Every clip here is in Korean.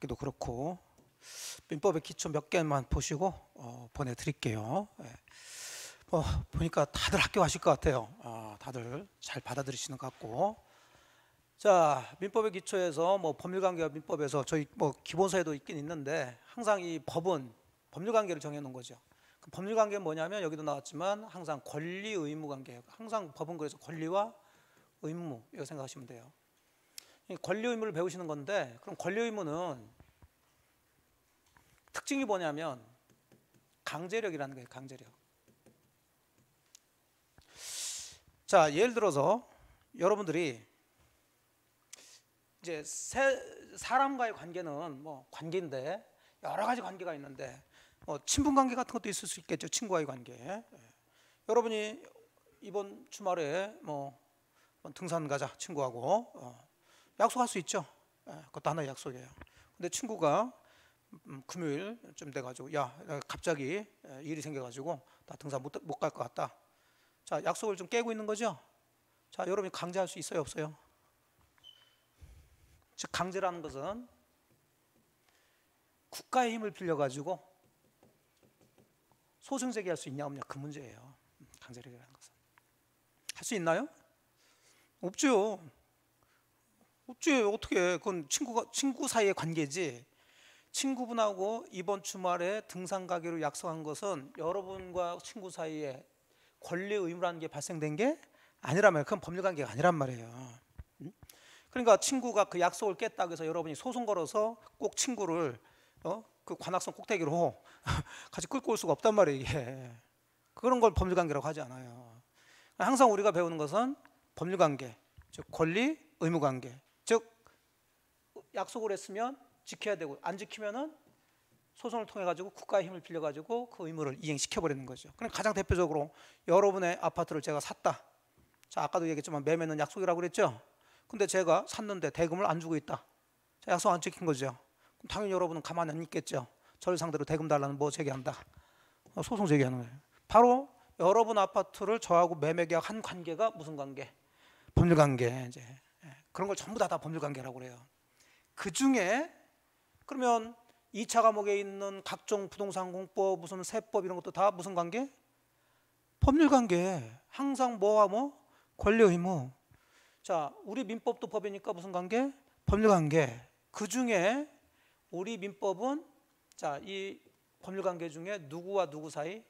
하기도 그렇고 민법의 기초 몇 개만 보시고 어, 보내드릴게요. 예. 어, 보니까 다들 학교 가실 것 같아요. 어, 다들 잘 받아들이시는 것 같고. 자, 민법의 기초에서 뭐 법률관계와 민법에서 저희 뭐 기본서에도 있긴 있는데 항상 이 법은 법률관계를 정해놓은 거죠. 그 법률관계는 뭐냐면 여기도 나왔지만 항상 권리 의무 관계. 항상 법은 그래서 권리와 의무 이거 생각하시면 돼요. 권리 의무를 배우시는 건데 그럼 권리 의무는 특징이 뭐냐면 강제력이라는 거예요. 강제력. 자, 예를 들어서 여러분들이 이제 사람과의 관계는 뭐 관계인데 여러 가지 관계가 있는데 뭐 친분 관계 같은 것도 있을 수 있겠죠. 친구와의 관계. 예. 여러분이 이번 주말에 뭐 등산 가자 친구하고 어. 약속할 수 있죠. 예, 그것도 하나의 약속이에요. 근데 친구가 음, 금요일 좀 돼가지고 야 갑자기 예, 일이 생겨가지고 나 등산 못갈 것 같다. 자 약속을 좀 깨고 있는 거죠. 자 여러분이 강제할 수 있어요 없어요? 즉 강제라는 것은 국가의 힘을 빌려가지고 소승제기 할수 있냐 없냐 그 문제예요. 음, 강제력이라는 것은 할 수 있나요? 없죠. 어찌 어떻게 그건 친구가 친구 사이의 관계지. 친구분하고 이번 주말에 등산 가기로 약속한 것은 여러분과 친구 사이에 권리 의무라는 게 발생된 게 아니라면 그건 법률 관계가 아니란 말이에요. 그러니까 친구가 그 약속을 깼다그래서 여러분이 소송 걸어서 꼭 친구를 어? 그 관악산 꼭대기로 같이 끌고 올 수가 없단 말이에요. 이게. 그런 걸 법률 관계라고 하지 않아요. 항상 우리가 배우는 것은 법률 관계, 즉 권리, 의무 관계. 약속을 했으면 지켜야 되고 안 지키면은 소송을 통해 가지고 국가의 힘을 빌려 가지고 그 의무를 이행시켜 버리는 거죠. 그럼 가장 대표적으로 여러분의 아파트를 제가 샀다. 자, 아까도 얘기했지만 매매는 약속이라고 그랬죠. 근데 제가 샀는데 대금을 안 주고 있다. 자, 약속 안 지킨 거죠. 그럼 당연히 여러분은 가만히 안 있겠죠. 저를 상대로 대금 달라는 뭐 제기한다. 소송 제기하는 거예요. 바로 여러분 아파트를 저하고 매매 계약한 관계가 무슨 관계? 법률 관계 이제 예, 그런 걸 전부 다 다 법률 관계라고 그래요. 그 중에 그러면 2차 과목에 있는 각종 부동산 공법, 무슨 세법 이런 것도 다 무슨 관계? 법률 관계. 항상 뭐와 뭐? 권리 의무. 자, 우리 민법도 법이니까 무슨 관계? 법률 관계. 그 중에 우리 민법은 자, 이 법률 관계 중에 누구와 누구 사이?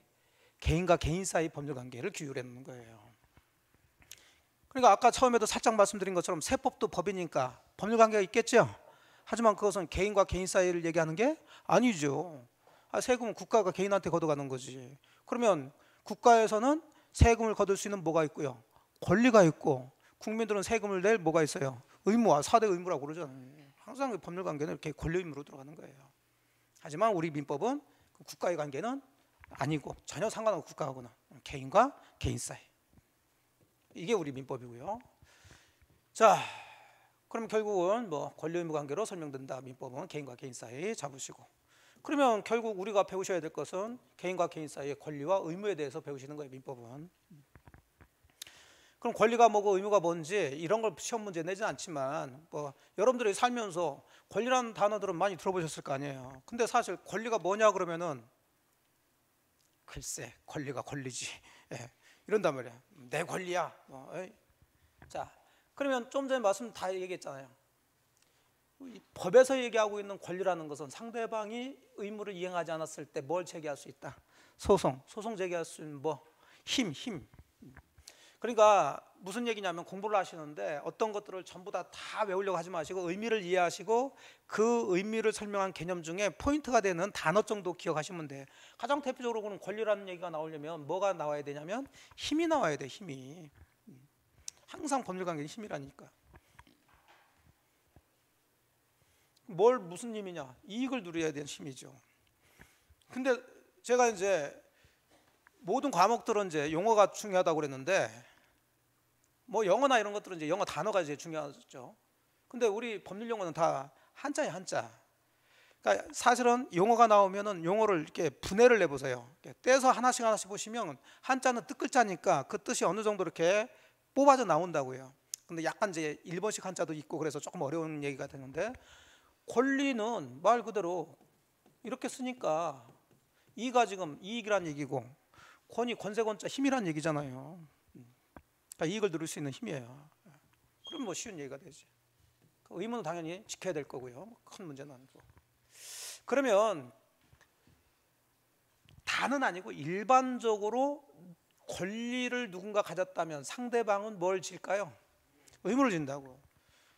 개인과 개인 사이 법률 관계를 규율했는 거예요. 그러니까 아까 처음에도 살짝 말씀드린 것처럼 세법도 법이니까 법률 관계가 있겠죠? 하지만 그것은 개인과 개인 사이를 얘기하는 게 아니죠. 아, 세금은 국가가 개인한테 걷어가는 거지. 그러면 국가에서는 세금을 거둘 수 있는 뭐가 있고요? 권리가 있고 국민들은 세금을 낼 뭐가 있어요? 의무와 사대 의무라고 그러잖아요. 항상 그 법률 관계는 이렇게 권리 의무로 들어가는 거예요. 하지만 우리 민법은 그 국가의 관계는 아니고 전혀 상관없고 국가하고는 개인과 개인 사이. 이게 우리 민법이고요. 자, 그럼 결국은 뭐 권리 의무 관계로 설명된다. 민법은 개인과 개인 사이잡으시고 그러면 결국 우리가 배우셔야 될 것은 개인과 개인 사이의 권리와 의무에 대해서 배우시는 거예요. 민법은. 그럼 권리가 뭐고 의무가 뭔지 이런 걸 시험 문제 내지 않지만 뭐 여러분들이 살면서 권리라는 단어들은 많이 들어보셨을 거 아니에요. 근데 사실 권리가 뭐냐 그러면은 글쎄 권리가 권리지 예, 이런단 말이야. 내 권리야. 어, 자 그러면 좀 전에 말씀 다 얘기했잖아요. 법에서 얘기하고 있는 권리라는 것은 상대방이 의무를 이행하지 않았을 때 뭘 제기할 수 있다. 소송, 소송 제기할 수 있는 뭐 힘, 힘. 그러니까 무슨 얘기냐면 공부를 하시는데 어떤 것들을 전부 다 다 외우려고 하지 마시고 의미를 이해하시고 그 의미를 설명한 개념 중에 포인트가 되는 단어 정도 기억하시면 돼. 가장 대표적으로 는 권리라는 얘기가 나오려면 뭐가 나와야 되냐면 힘이 나와야 돼, 힘이. 항상 법률 관계는 힘이라니까. 뭘 무슨 힘이냐? 이익을 누려야 되는 힘이죠. 근데 제가 이제 모든 과목들은 이제 용어가 중요하다고 그랬는데 뭐 영어나 이런 것들은 이제 영어 단어가 이제 중요하죠. 근데 우리 법률 용어는 다 한자에 한자. 그러니까 사실은 용어가 나오면은 용어를 이렇게 분해를 해 보세요. 떼서 하나씩 하나씩 보시면 한자는 뜻 글자니까 그 뜻이 어느 정도 이렇게 뽑아져 나온다고요. 근데 약간 이제 일본식 한자도 있고 그래서 조금 어려운 얘기가 되는데 권리는 말 그대로 이렇게 쓰니까 이가 지금 이익이란 얘기고 권이 권세권자 힘이란 얘기잖아요. 그러니까 이익을 누릴 수 있는 힘이에요. 그럼 뭐 쉬운 얘기가 되지. 그 의무는 당연히 지켜야 될 거고요. 뭐 큰 문제는 아니고. 그러면 다는 아니고 일반적으로 권리를 누군가 가졌다면 상대방은 뭘 질까요? 의무를 진다고.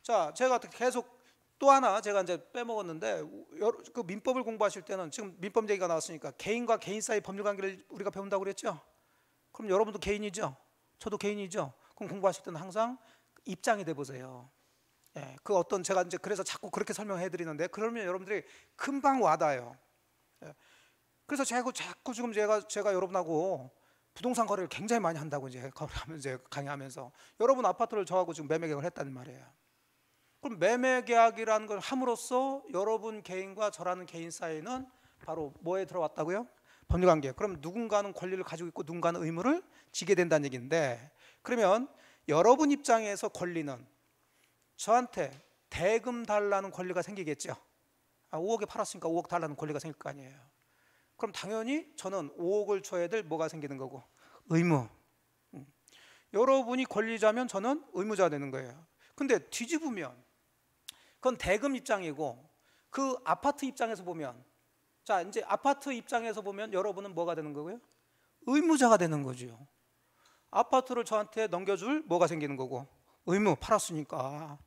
자, 제가 계속 또 하나 제가 이제 빼먹었는데 그 민법을 공부하실 때는 지금 민법 얘기가 나왔으니까 개인과 개인 사이 법률 관계를 우리가 배운다고 그랬죠? 그럼 여러분도 개인이죠? 저도 개인이죠? 그럼 공부하실 때는 항상 입장이 돼 보세요. 예, 그 어떤 제가 이제 그래서 자꾸 그렇게 설명해 드리는데 그러면 여러분들이 금방 와닿아요. 예, 그래서 자꾸 자꾸 지금 제가 제가 여러분하고 부동산 거래를 굉장히 많이 한다고 이제 거래하면서 강의하면서 여러분 아파트를 저하고 지금 매매 계약을 했다는 말이에요. 그럼 매매 계약이라는 걸 함으로써 여러분 개인과 저라는 개인 사이는 바로 뭐에 들어왔다고요? 법률 관계. 그럼 누군가는 권리를 가지고 있고 누군가는 의무를 지게 된다는 얘기인데 그러면 여러분 입장에서 권리는 저한테 대금 달라는 권리가 생기겠죠. 아, 5억에 팔았으니까 5억 달라는 권리가 생길 거 아니에요. 그럼 당연히 저는 5억을 줘야 될 뭐가 생기는 거고 의무. 음. 여러분이 권리자면 저는 의무자 되는 거예요. 근데 뒤집으면 그건 대금 입장이고 그 아파트 입장에서 보면 자 이제 아파트 입장에서 보면 여러분은 뭐가 되는 거고요? 의무자가 되는 거죠. 아파트를 저한테 넘겨줄 뭐가 생기는 거고 의무 팔았으니까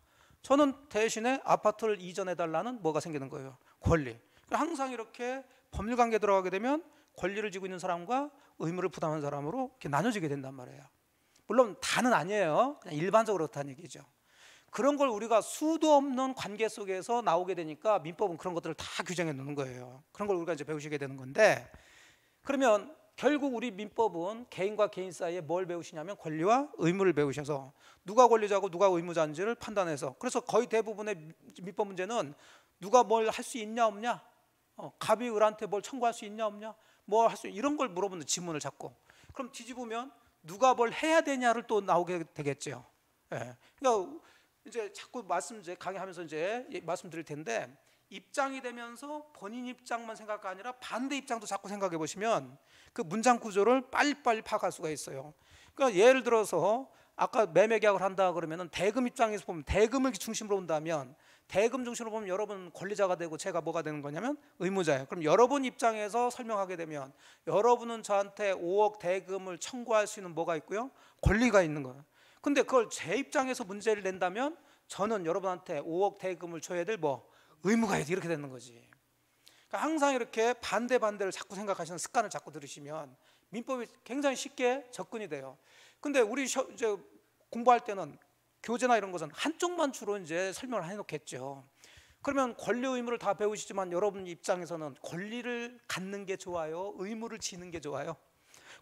저는 대신에 아파트를 이전해 달라는 뭐가 생기는 거예요. 권리. 그러니까 항상 이렇게 법률 관계 들어가게 되면 권리를 지고 있는 사람과 의무를 부담한 사람으로 이렇게 나눠지게 된단 말이에요. 물론 다는 아니에요. 그냥 일반적으로 그렇다는 얘기죠. 그런 걸 우리가 수도 없는 관계 속에서 나오게 되니까 민법은 그런 것들을 다 규정해 놓는 거예요. 그런 걸 우리가 이제 배우시게 되는 건데 그러면 결국 우리 민법은 개인과 개인 사이에 뭘 배우시냐면 권리와 의무를 배우셔서 누가 권리자고 누가 의무자인지를 판단해서 그래서 거의 대부분의 민법 문제는 누가 뭘 할 수 있냐 없냐 어, 갑이 을한테 뭘 청구할 수 있냐 없냐? 뭐 할 수 이런 걸 물어보는 질문을 자꾸 그럼 뒤집으면 누가 뭘 해야 되냐를 또 나오게 되겠죠. 예. 그러니까 이제 자꾸 말씀 이제 강의하면서 이제 예, 말씀드릴 텐데 입장이 되면서 본인 입장만 생각가 아니라 반대 입장도 자꾸 생각해 보시면 그 문장 구조를 빨리빨리 파악할 수가 있어요. 그러니까 예를 들어서 아까 매매 계약을 한다 그러면은 대금 입장에서 보면 대금을 중심으로 본다면 대금 중심으로 보면 여러분 권리자가 되고 제가 뭐가 되는 거냐면 의무자예요. 그럼 여러분 입장에서 설명하게 되면 여러분은 저한테 5억 대금을 청구할 수 있는 뭐가 있고요? 권리가 있는 거예요. 근데 그걸 제 입장에서 문제를 낸다면 저는 여러분한테 5억 대금을 줘야 될 뭐 의무가 있 이렇게 되는 거지. 그러니까 항상 이렇게 반대 반대를 자꾸 생각하시는 습관을 자꾸 들으시면 민법이 굉장히 쉽게 접근이 돼요. 근데 우리 이제 공부할 때는 교재나 이런 것은 한쪽만 주로 이제 설명을 해놓겠죠. 그러면 권리 의무를 다 배우시지만 여러분 입장에서는 권리를 갖는 게 좋아요, 의무를 지는 게 좋아요.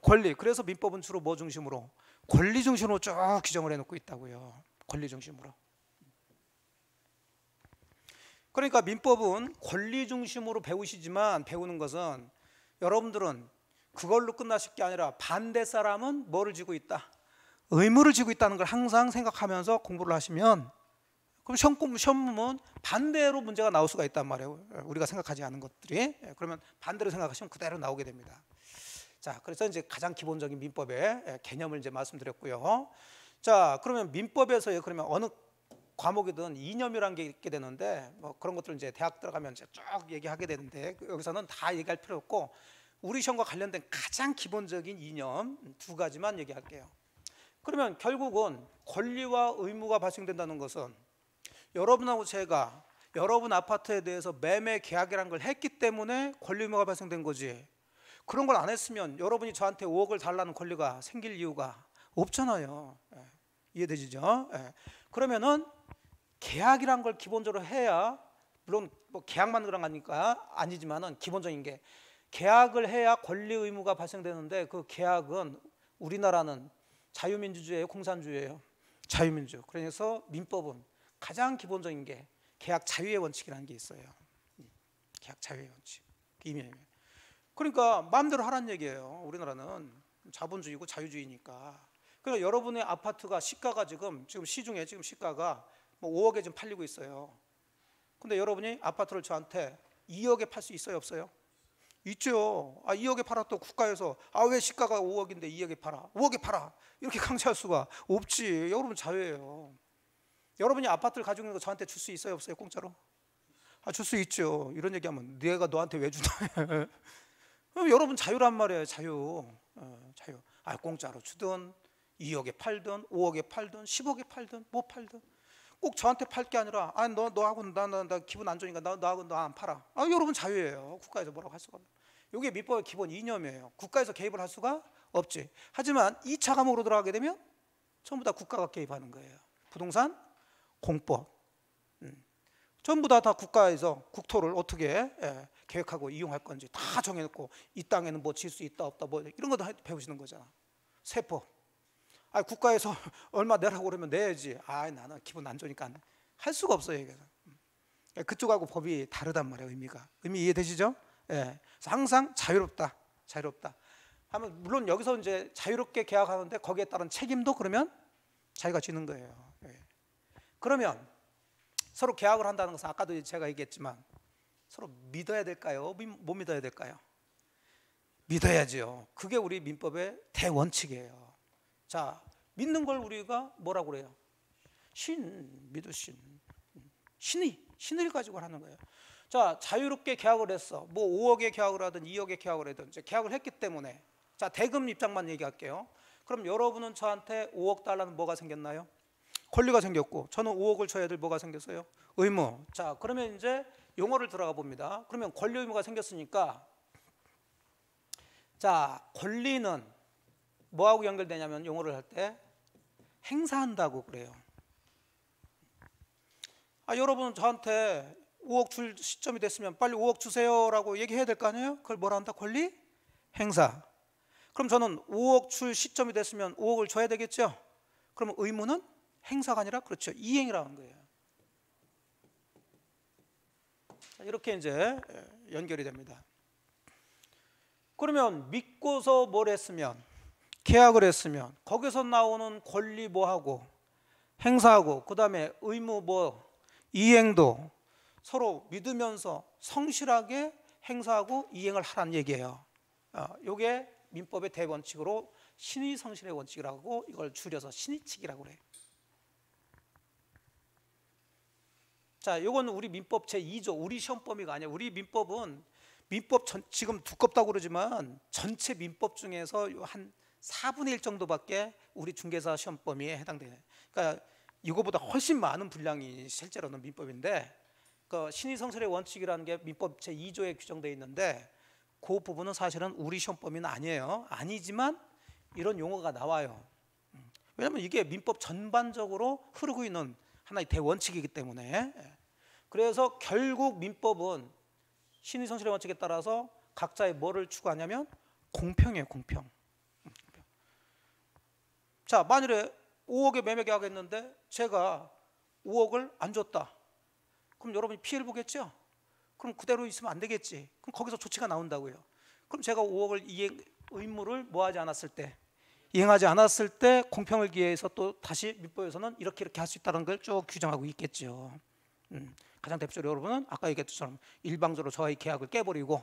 권리. 그래서 민법은 주로 뭐 중심으로 권리 중심으로 쭉 규정을 해놓고 있다고요. 권리 중심으로. 그러니까 민법은 권리 중심으로 배우시지만 배우는 것은 여러분들은 그걸로 끝나실 게 아니라 반대 사람은 뭐를 지고 있다? 의무를 지고 있다는 걸 항상 생각하면서 공부를 하시면 그럼 시험, 시험은 반대로 문제가 나올 수가 있단 말이에요. 우리가 생각하지 않은 것들이 예, 그러면 반대로 생각하시면 그대로 나오게 됩니다. 자, 그래서 이제 가장 기본적인 민법의 예, 개념을 이제 말씀드렸고요. 자, 그러면 민법에서 의 그러면 어느 과목이든 이념이란게 있게 되는데 뭐 그런 것들을 이제 대학 들어가면 이제 쭉 얘기하게 되는데 여기서는 다 얘기할 필요 없고 우리 시험과 관련된 가장 기본적인 이념 두 가지만 얘기할게요. 그러면 결국은 권리와 의무가 발생된다는 것은 여러분하고 제가 여러분 아파트에 대해서 매매 계약이라는 걸 했기 때문에 권리 의무가 발생된 거지. 그런 걸 안 했으면 여러분이 저한테 5억을 달라는 권리가 생길 이유가 없잖아요. 예, 이해되시죠? 예. 그러면은 계약이란 걸 기본적으로 해야 물론 뭐 계약만 그런 거니까 아니지만은 기본적인 게 계약을 해야 권리 의무가 발생되는데 그 계약은 우리나라는 자유민주주의예요, 공산주의예요? 자유민주. 그래서 민법은 가장 기본적인 게 계약 자유의 원칙이라는 게 있어요. 음, 계약 자유의 원칙. 이미 그 그러니까 마음대로 하란 얘기예요. 우리나라는 자본주의고 자유주의니까. 그러니 여러분의 아파트가 시가가 지금 지금 시중에 지금 시가가 뭐 5억에 지금 팔리고 있어요. 근데 여러분이 아파트를 저한테 2억에 팔 수 있어요, 없어요? 있죠. 아, 2억에 팔았던 국가에서 아, 왜 시가가 5억인데 2억에 팔아? 5억에 팔아. 이렇게 강제할 수가 없지. 여러분 자유예요. 여러분이 아파트를 가지고 있는 거 저한테 줄 수 있어요, 없어요? 공짜로? 아, 줄 수 있죠. 이런 얘기하면 내가 너한테 왜 주나? 그럼 여러분 자유란 말이에요, 자유. 어, 자유. 아, 공짜로 주든 2억에 팔든 5억에 팔든 10억에 팔든 뭐 팔든 꼭 저한테 팔게 아니라 아 너 너하고 나나나 기분 안 좋으니까 나 너하고 나안 팔아. 아 여러분 자유예요. 국가에서 뭐라고 할 수가 없는. 요게 민법의 기본 이념이에요. 국가에서 개입을 할 수가 없지. 하지만 2차 감목으로 들어가게 되면 전부 다 국가가 개입하는 거예요. 부동산 공법. 음. 전부 다, 다 국가에서 국토를 어떻게 예, 계획하고 이용할 건지 다 정해놓고 이 땅에는 뭐질수 있다 없다 뭐 이런 것도 배우시는 거잖아. 세법. 아, 국가에서 얼마 내라고 그러면 내야지. 아, 나는 기분 안 좋으니까 할 수가 없어요. 이게. 음. 그쪽하고 법이 다르단 말이에요. 의미가. 의미 이해되시죠? 예. 항상 자유롭다. 자유롭다. 하면 물론 여기서 이제 자유롭게 계약하는데 거기에 따른 책임도 그러면 자기가 지는 거예요. 예. 그러면 서로 계약을 한다는 것은 아까도 제가 얘기했지만 서로 믿어야 될까요? 못 믿어야 될까요? 믿어야지요. 그게 우리 민법의 대원칙이에요. 자, 믿는 걸 우리가 뭐라고 그래요? 신, 믿으신. 신의, 신을 가지고 하는 거예요. 자, 자유롭게 계약을 했어. 뭐 5억에 계약을 하든 2억에 계약을 하든 이제 계약을 했기 때문에 자, 대금 입장만 얘기할게요. 그럼 여러분은 저한테 5억 달러는 뭐가 생겼나요? 권리가 생겼고 저는 5억을 줘야 될 뭐가 생겼어요? 의무. 자, 그러면 이제 용어를 들어가 봅니다. 그러면 권리 의무가 생겼으니까 자, 권리는 뭐하고 연결되냐면 용어를 할 때 행사한다고 그래요. 아 여러분 저한테 5억 줄 시점이 됐으면 빨리 5억 주세요라고 얘기해야 될 거 아니에요? 그걸 뭐라 한다? 권리 행사. 그럼 저는 5억 줄 시점이 됐으면 5억을 줘야 되겠죠? 그러면 의무는 행사가 아니라 그렇죠. 이행이라는 거예요. 이렇게 이제 예, 연결이 됩니다. 그러면 믿고서 뭘 했으면 계약을 했으면 거기서 나오는 권리 뭐하고 행사하고 그다음에 의무 뭐 이행도 서로 믿으면서 성실하게 행사하고 이행을 하라는 얘기예요. 어, 이게 민법의 대원칙으로 신의 성실의 원칙이라고 이걸 줄여서 신의칙이라고 그요 자, 이건 우리 민법 제 2조 우리 시험 범위가 아니야. 우리 민법은 민법 전, 지금 두껍다고 그러지만 전체 민법 중에서 한 4분의 1 정도밖에 우리 중개사 시험 범위에 해당되는 그러니까 이거보다 훨씬 많은 분량이 실제로는 민법인데 그 신의성설의 원칙이라는 게 민법 제2조에 규정되어 있는데 그 부분은 사실은 우리 시험 범위는 아니에요 아니지만 이런 용어가 나와요 음. 왜냐하면 이게 민법 전반적으로 흐르고 있는 하나의 대원칙이기 때문에 예. 그래서 결국 민법은 신의성실의 원칙에 따라서 각자의 뭐를 추구하냐면 공평이에요 공평 자, 만일에 5억에 매매계약 했는데 제가 5억을 안 줬다. 그럼 여러분이 피해를 보겠죠? 그럼 그대로 있으면 안 되겠지. 그럼 거기서 조치가 나온다고요. 그럼 제가 5억을 이행 의무를 뭐하지 않았을 때 이행하지 않았을 때 공평을 기해서 또 다시 밑보여서는 이렇게 이렇게 할 수 있다는 걸 쭉 규정하고 있겠죠. 음, 가장 대표적으로 여러분은 아까 얘기했던 일방적으로 저와의 계약을 깨버리고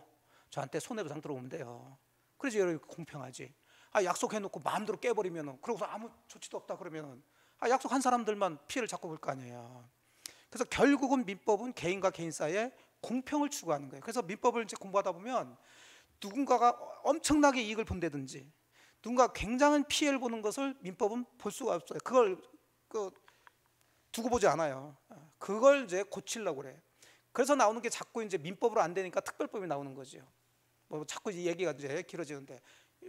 저한테 손해배상 들어오면 돼요. 그래서 여러분 공평하지. 아, 약속해놓고 마음대로 깨버리면 그러고서 아무 조치도 없다 그러면 아, 약속한 사람들만 피해를 잡고 볼거 아니에요. 그래서 결국은 민법은 개인과 개인 사이에 공평을 추구하는 거예요. 그래서 민법을 이제 공부하다 보면 누군가가 엄청나게 이익을 본다든지 누군가 굉장한 피해를 보는 것을 민법은 볼 수가 없어요. 그걸 그 두고 보지 않아요. 그걸 이제 고치려고 그래. 그래서 나오는 게 자꾸 이제 민법으로 안 되니까 특별법이 나오는 거죠. 뭐 자꾸 얘기가 이제 길어지는데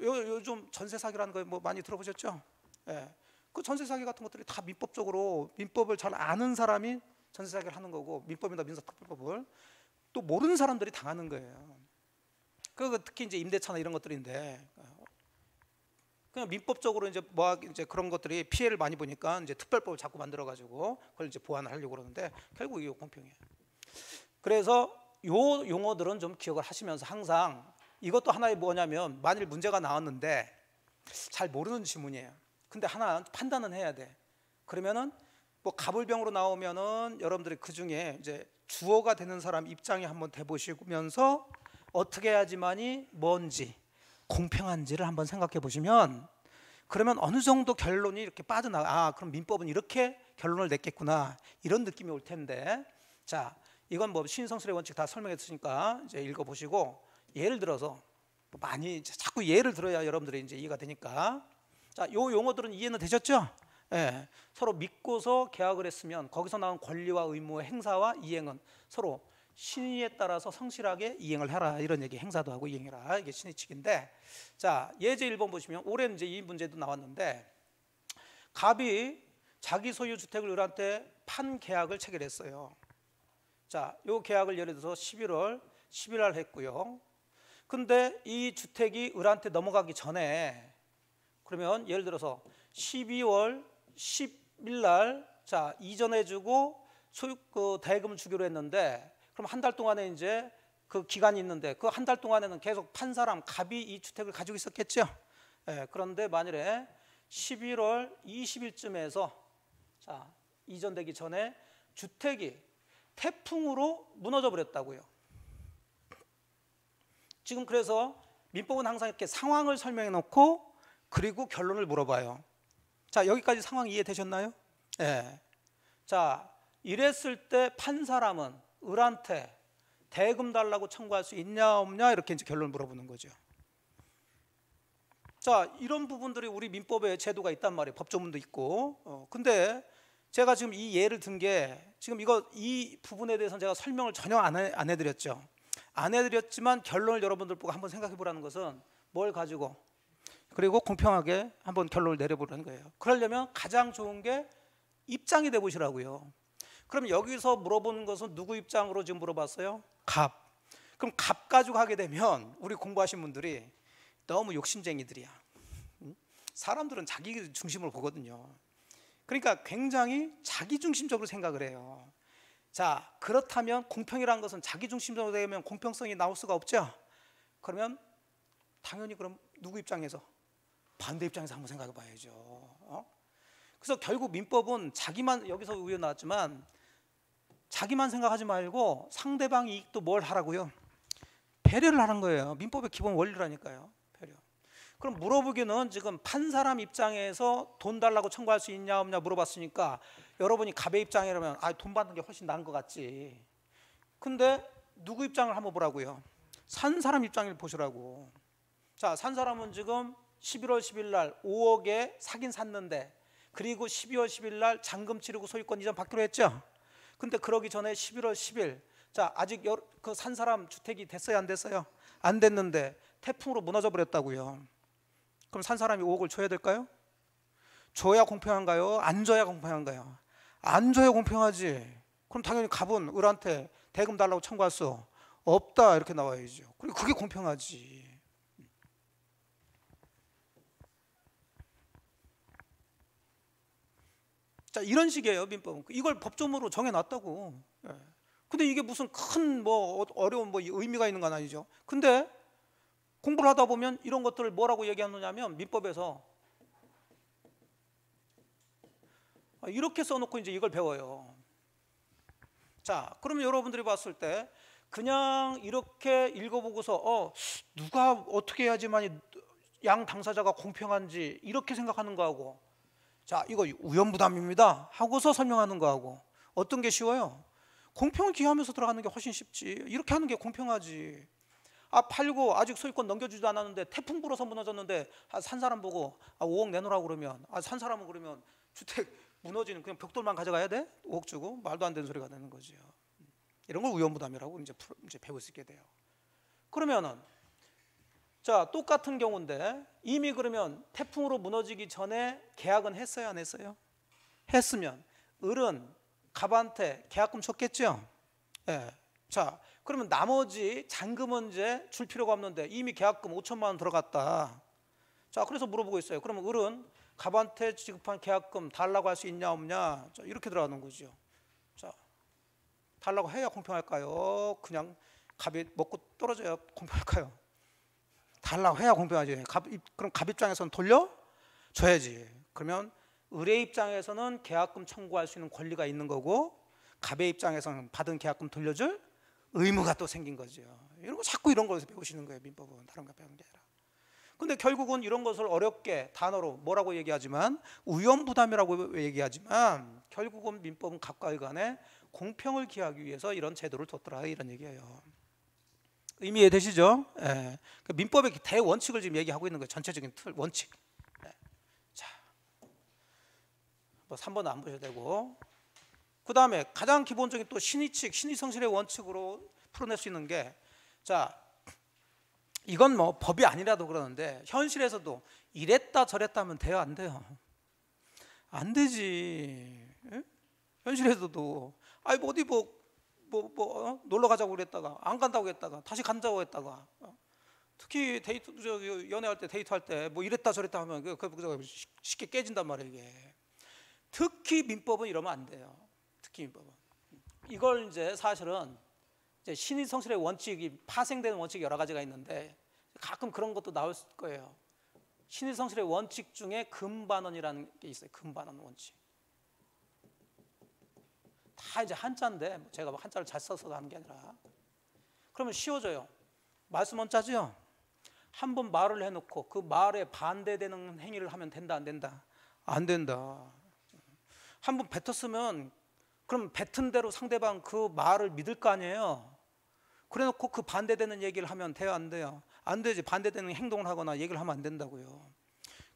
요, 요즘 전세 사기라는 거뭐 많이 들어보셨죠? 예. 그 전세 사기 같은 것들이 다 민법적으로 민법을 잘 아는 사람이 전세 사기를 하는 거고 민법이나 민사특별법을 또 모르는 사람들이 당하는 거예요. 그 특히 이제 임대차나 이런 것들인데 그냥 민법적으로 이제 뭐 이제 그런 것들이 피해를 많이 보니까 이제 특별법을 자꾸 만들어 가지고 그걸 이제 보완을 하려고 그러는데 결국 이게 공평이에요 그래서 요 용어들은 좀 기억을 하시면서 항상 이것도 하나의 뭐냐면 만일 문제가 나왔는데 잘 모르는 질문이에요 근데 하나 판단은 해야 돼. 그러면은 뭐 가불병으로 나오면은 여러분들이 그 중에 이제 주어가 되는 사람 입장에 한번 대보시면서 어떻게 해야지만이 뭔지 공평한지를 한번 생각해 보시면 그러면 어느 정도 결론이 이렇게 빠져나 가아 그럼 민법은 이렇게 결론을 냈겠구나 이런 느낌이 올 텐데 자 이건 뭐 신성술의 원칙 다 설명했으니까 이제 읽어보시고 예를 들어서 많이 자꾸 예를 들어야 여러분들이 이제 이해가 되니까 자, 요 용어들은 이해는 되셨죠? 예, 서로 믿고서 계약을 했으면 거기서 나온 권리와 의무의 행사와 이행은 서로 신의에 따라서 성실하게 이행을 해라 이런 얘기 행사도 하고 이행해라 이게 신의 측인데 자 예제 1번 보시면 올해 는 이제 이 문제도 나왔는데 갑이 자기 소유 주택을 을한테 판 계약을 체결했어요. 자, 요 계약을 예를 들어서 11월 10일 날 했고요. 근데 이 주택이 을한테 넘어가기 전에 그러면 예를 들어서 12월 10일 날자 이전해 주고 소유 그 대금을 주기로 했는데 그럼 한 달 동안에 이제 그 기간이 있는데 그 한 달 동안에는 계속 판 사람 갑이 이 주택을 가지고 있었겠죠. 예, 그런데 만일에 11월 20일쯤에서 자, 이전되기 전에 주택이 태풍으로 무너져 버렸다고요. 지금 그래서 민법은 항상 이렇게 상황을 설명해 놓고 그리고 결론을 물어봐요. 자, 여기까지 상황 이해되셨나요? 예. 네. 자, 이랬을 때 판 사람은 을한테 대금 달라고 청구할 수 있냐 없냐 이렇게 이제 결론을 물어보는 거죠. 자, 이런 부분들이 우리 민법에 제도가 있단 말이에요. 법조문도 있고. 어, 근데 제가 지금 이 예를 든 게 지금 이거 이 부분에 대해서는 제가 설명을 전혀 안, 해, 드렸죠 안 해드렸지만 결론을 여러분들 보고 한번 생각해 보라는 것은 뭘 가지고 그리고 공평하게 한번 결론을 내려보라는 거예요. 그러려면 가장 좋은 게 입장이 돼 보시라고요. 그럼 여기서 물어보는 것은 누구 입장으로 지금 물어봤어요? 갑. 그럼 갑 가지고 하게 되면 우리 공부하신 분들이 너무 욕심쟁이들이야. 사람들은 자기 중심을 보거든요. 그러니까 굉장히 자기 중심적으로 생각을 해요. 자, 그렇다면 공평이라는 것은 자기 중심적으로 되면 공평성이 나올 수가 없죠. 그러면 당연히 그럼 누구 입장에서 반대 입장에서 한번 생각해 봐야죠. 어? 그래서 결국 민법은 자기만 여기서 우려 나왔지만 자기만 생각하지 말고 상대방 이익도 뭘 하라고요? 배려를 하는 거예요. 민법의 기본 원리라니까요. 그럼 물어보기는 지금 판 사람 입장에서 돈 달라고 청구할 수 있냐 없냐 물어봤으니까 여러분이 갑의 입장이라면 아 돈 받는 게 훨씬 나은 것 같지. 근데 누구 입장을 한번 보라고요. 산 사람 입장을 보시라고. 자, 산 사람은 지금 11월 10일 날 5억에 사긴 샀는데 그리고 12월 10일 날 잔금 치르고 소유권 이전 받기로 했죠. 근데 그러기 전에 11월 10일 자, 아직 그 산 사람 주택이 됐어요, 안 됐어요? 안 됐는데 태풍으로 무너져 버렸다고요. 그럼 산 사람이 5억을 줘야 될까요? 줘야 공평한가요? 안 줘야 공평한가요? 안 줘야 공평하지. 그럼 당연히 갑은 을한테 대금 달라고 청구할 수 없다 이렇게 나와야죠. 그리고 그게 공평하지. 자 이런 식이에요 민법은 이걸 법조으로 정해놨다고. 예. 근데 이게 무슨 큰 뭐 어려운 뭐 의미가 있는 건 아니죠. 근데 공부를 하다 보면 이런 것들을 뭐라고 얘기하느냐면 민법에서 아, 이렇게 써놓고 이제 이걸 배워요. 자, 그러면 여러분들이 봤을 때 그냥 이렇게 읽어보고서 어 누가 어떻게 해야지만 양 당사자가 공평한지 이렇게 생각하는 거하고 자 이거 우연부담입니다 하고서 설명하는 거하고 어떤 게 쉬워요? 공평을 기하면서 들어가는 게 훨씬 쉽지 이렇게 하는 게 공평하지 아 팔고 아직 소유권 넘겨주지도 않았는데 태풍 불어서 무너졌는데 아, 산 사람 보고 아, 5억 내놓으라고 그러면 아, 산 사람은 그러면 주택 무너지는 그냥 벽돌만 가져가야 돼? 5억 주고 말도 안 되는 소리가 되는 거지요 이런 걸 위험부담이라고 이제, 이제 배울 수 있게 돼요. 그러면은 자 똑같은 경우인데 이미 그러면 태풍으로 무너지기 전에 계약은 했어요 안 했어요? 했으면 을은 갑한테 계약금 줬겠죠. 예. 자 그러면 나머지 잔금 언제 줄 필요가 없는데 이미 계약금 5천만 원 들어갔다. 자, 그래서 물어보고 있어요. 그러면 을은 갑한테 지급한 계약금 달라고 할 수 있냐 없냐? 자, 이렇게 들어가는 거죠. 자, 달라고 해야 공평할까요? 그냥 갑이 먹고 떨어져야 공평할까요? 달라고 해야 공평하지. 갑, 그럼 갑 입장에서는 돌려 줘야지. 그러면 의뢰 입장에서는 계약금 청구할 수 있는 권리가 있는 거고 갑의 입장에서는 받은 계약금 돌려줄 의무가 또 생긴 거죠. 이런 거 자꾸 이런 거 배우시는 거예요. 민법은 다른 거배우게 아니라. 근데 결국은 이런 것을 어렵게 단어로 뭐라고 얘기하지만 우연부담이라고 얘기하지만 결국은 민법은 각과의 간에 공평을 기하기 위해서 이런 제도를 뒀더라 이런 얘기예요. 의미 되시죠? 예. 그러니까 민법의 대원칙을 지금 얘기하고 있는 거예요. 전체적인 틀 원칙. 예. 자, 뭐 3번 안 보셔도 되고 그 다음에 가장 기본적인 또 신의칙, 신의성실의 원칙으로 풀어낼 수 있는 게 자, 이건 뭐 법이 아니라도 그러는데 현실에서도 이랬다 저랬다 하면 돼요? 안 돼요? 안 되지. 에? 현실에서도 아이 뭐 어디 뭐, 뭐, 뭐 어? 놀러 가자고 그랬다가 안 간다고 했다가 다시 간다고 했다가 어? 특히 데이트 저기 연애할 때 데이트할 때 뭐 이랬다 저랬다 하면 그, 그, 그, 쉽게 깨진단 말이에요 이게 특히 민법은 이러면 안 돼요 특기민법은. 이걸 이제 사실은 이제 신의 성실의 원칙이 파생되는 원칙이 여러 가지가 있는데 가끔 그런 것도 나올 거예요. 신의 성실의 원칙 중에 금반원이라는 게 있어요. 금반원 원칙. 다 이제 한자인데 뭐 제가 한자를 잘 써서 하는 게 아니라 그러면 쉬워져요. 말씀 원자지요. 한번 말을 해놓고 그 말에 반대되는 행위를 하면 된다 안 된다 안 된다. 한 번 뱉었으면 그럼 뱉은 대로 상대방 그 말을 믿을 거 아니에요. 그래놓고 그 반대되는 얘기를 하면 돼요, 안 돼요? 안 되지. 반대되는 행동을 하거나 얘기를 하면 안 된다고요.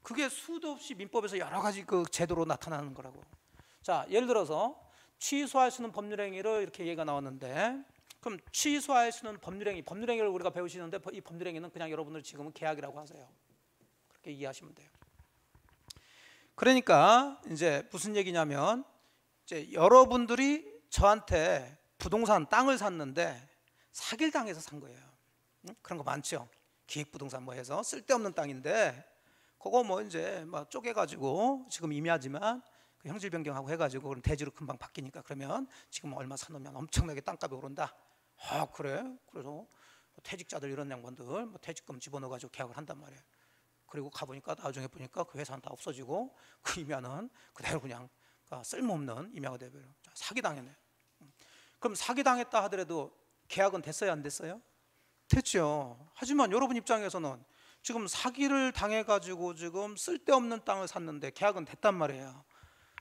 그게 수도 없이 민법에서 여러 가지 그 제도로 나타나는 거라고. 자, 예를 들어서 취소할 수는 법률행위를 이렇게 얘기가 나왔는데 그럼 취소할 수는 법률행위, 법률행위를 우리가 배우시는데 이 법률행위는 그냥 여러분들 지금은 계약이라고 하세요. 그렇게 이해하시면 돼요. 그러니까 이제 무슨 얘기냐면 이제 여러분들이 저한테 부동산 땅을 샀는데 사기를 당해서 산 거예요. 그런 거 많죠. 기획부동산 뭐 해서 쓸데없는 땅인데 그거 뭐 이제 막 쪼개가지고 지금 임야지만 그 형질 변경하고 해가지고 그럼 대지로 금방 바뀌니까 그러면 지금 얼마 사놓으면 엄청나게 땅값이 오른다. 아 그래? 그래서 뭐 퇴직자들 이런 양반들 뭐 퇴직금 집어넣어가지고 계약을 한단 말이에요. 그리고 가보니까 나중에 보니까 그 회사는 다 없어지고 그 임야는 그대로 그냥 아, 쓸모없는 임야가 되버려 사기당했네. 그럼 사기당했다 하더라도 계약은 됐어요, 안 됐어요? 됐죠. 하지만 여러분 입장에서는 지금 사기를 당해가지고 지금 쓸데없는 땅을 샀는데 계약은 됐단 말이에요.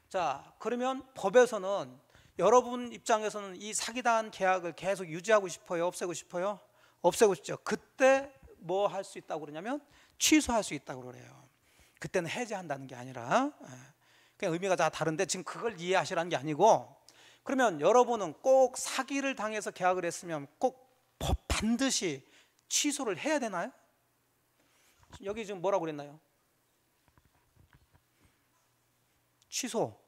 자, 그러면 법에서는 여러분 입장에서는 이 사기당한 계약을 계속 유지하고 싶어요, 없애고 싶어요? 없애고 싶죠. 그때 뭐 할 수 있다고 그러냐면 취소할 수 있다고 그래요. 그때는 해제한다는 게 아니라 예. 그냥 의미가 다 다른데 지금 그걸 이해하시라는 게 아니고 그러면 여러분은 꼭 사기를 당해서 계약을 했으면 꼭 반드시 취소를 해야 되나요? 여기 지금 뭐라고 그랬나요? 취소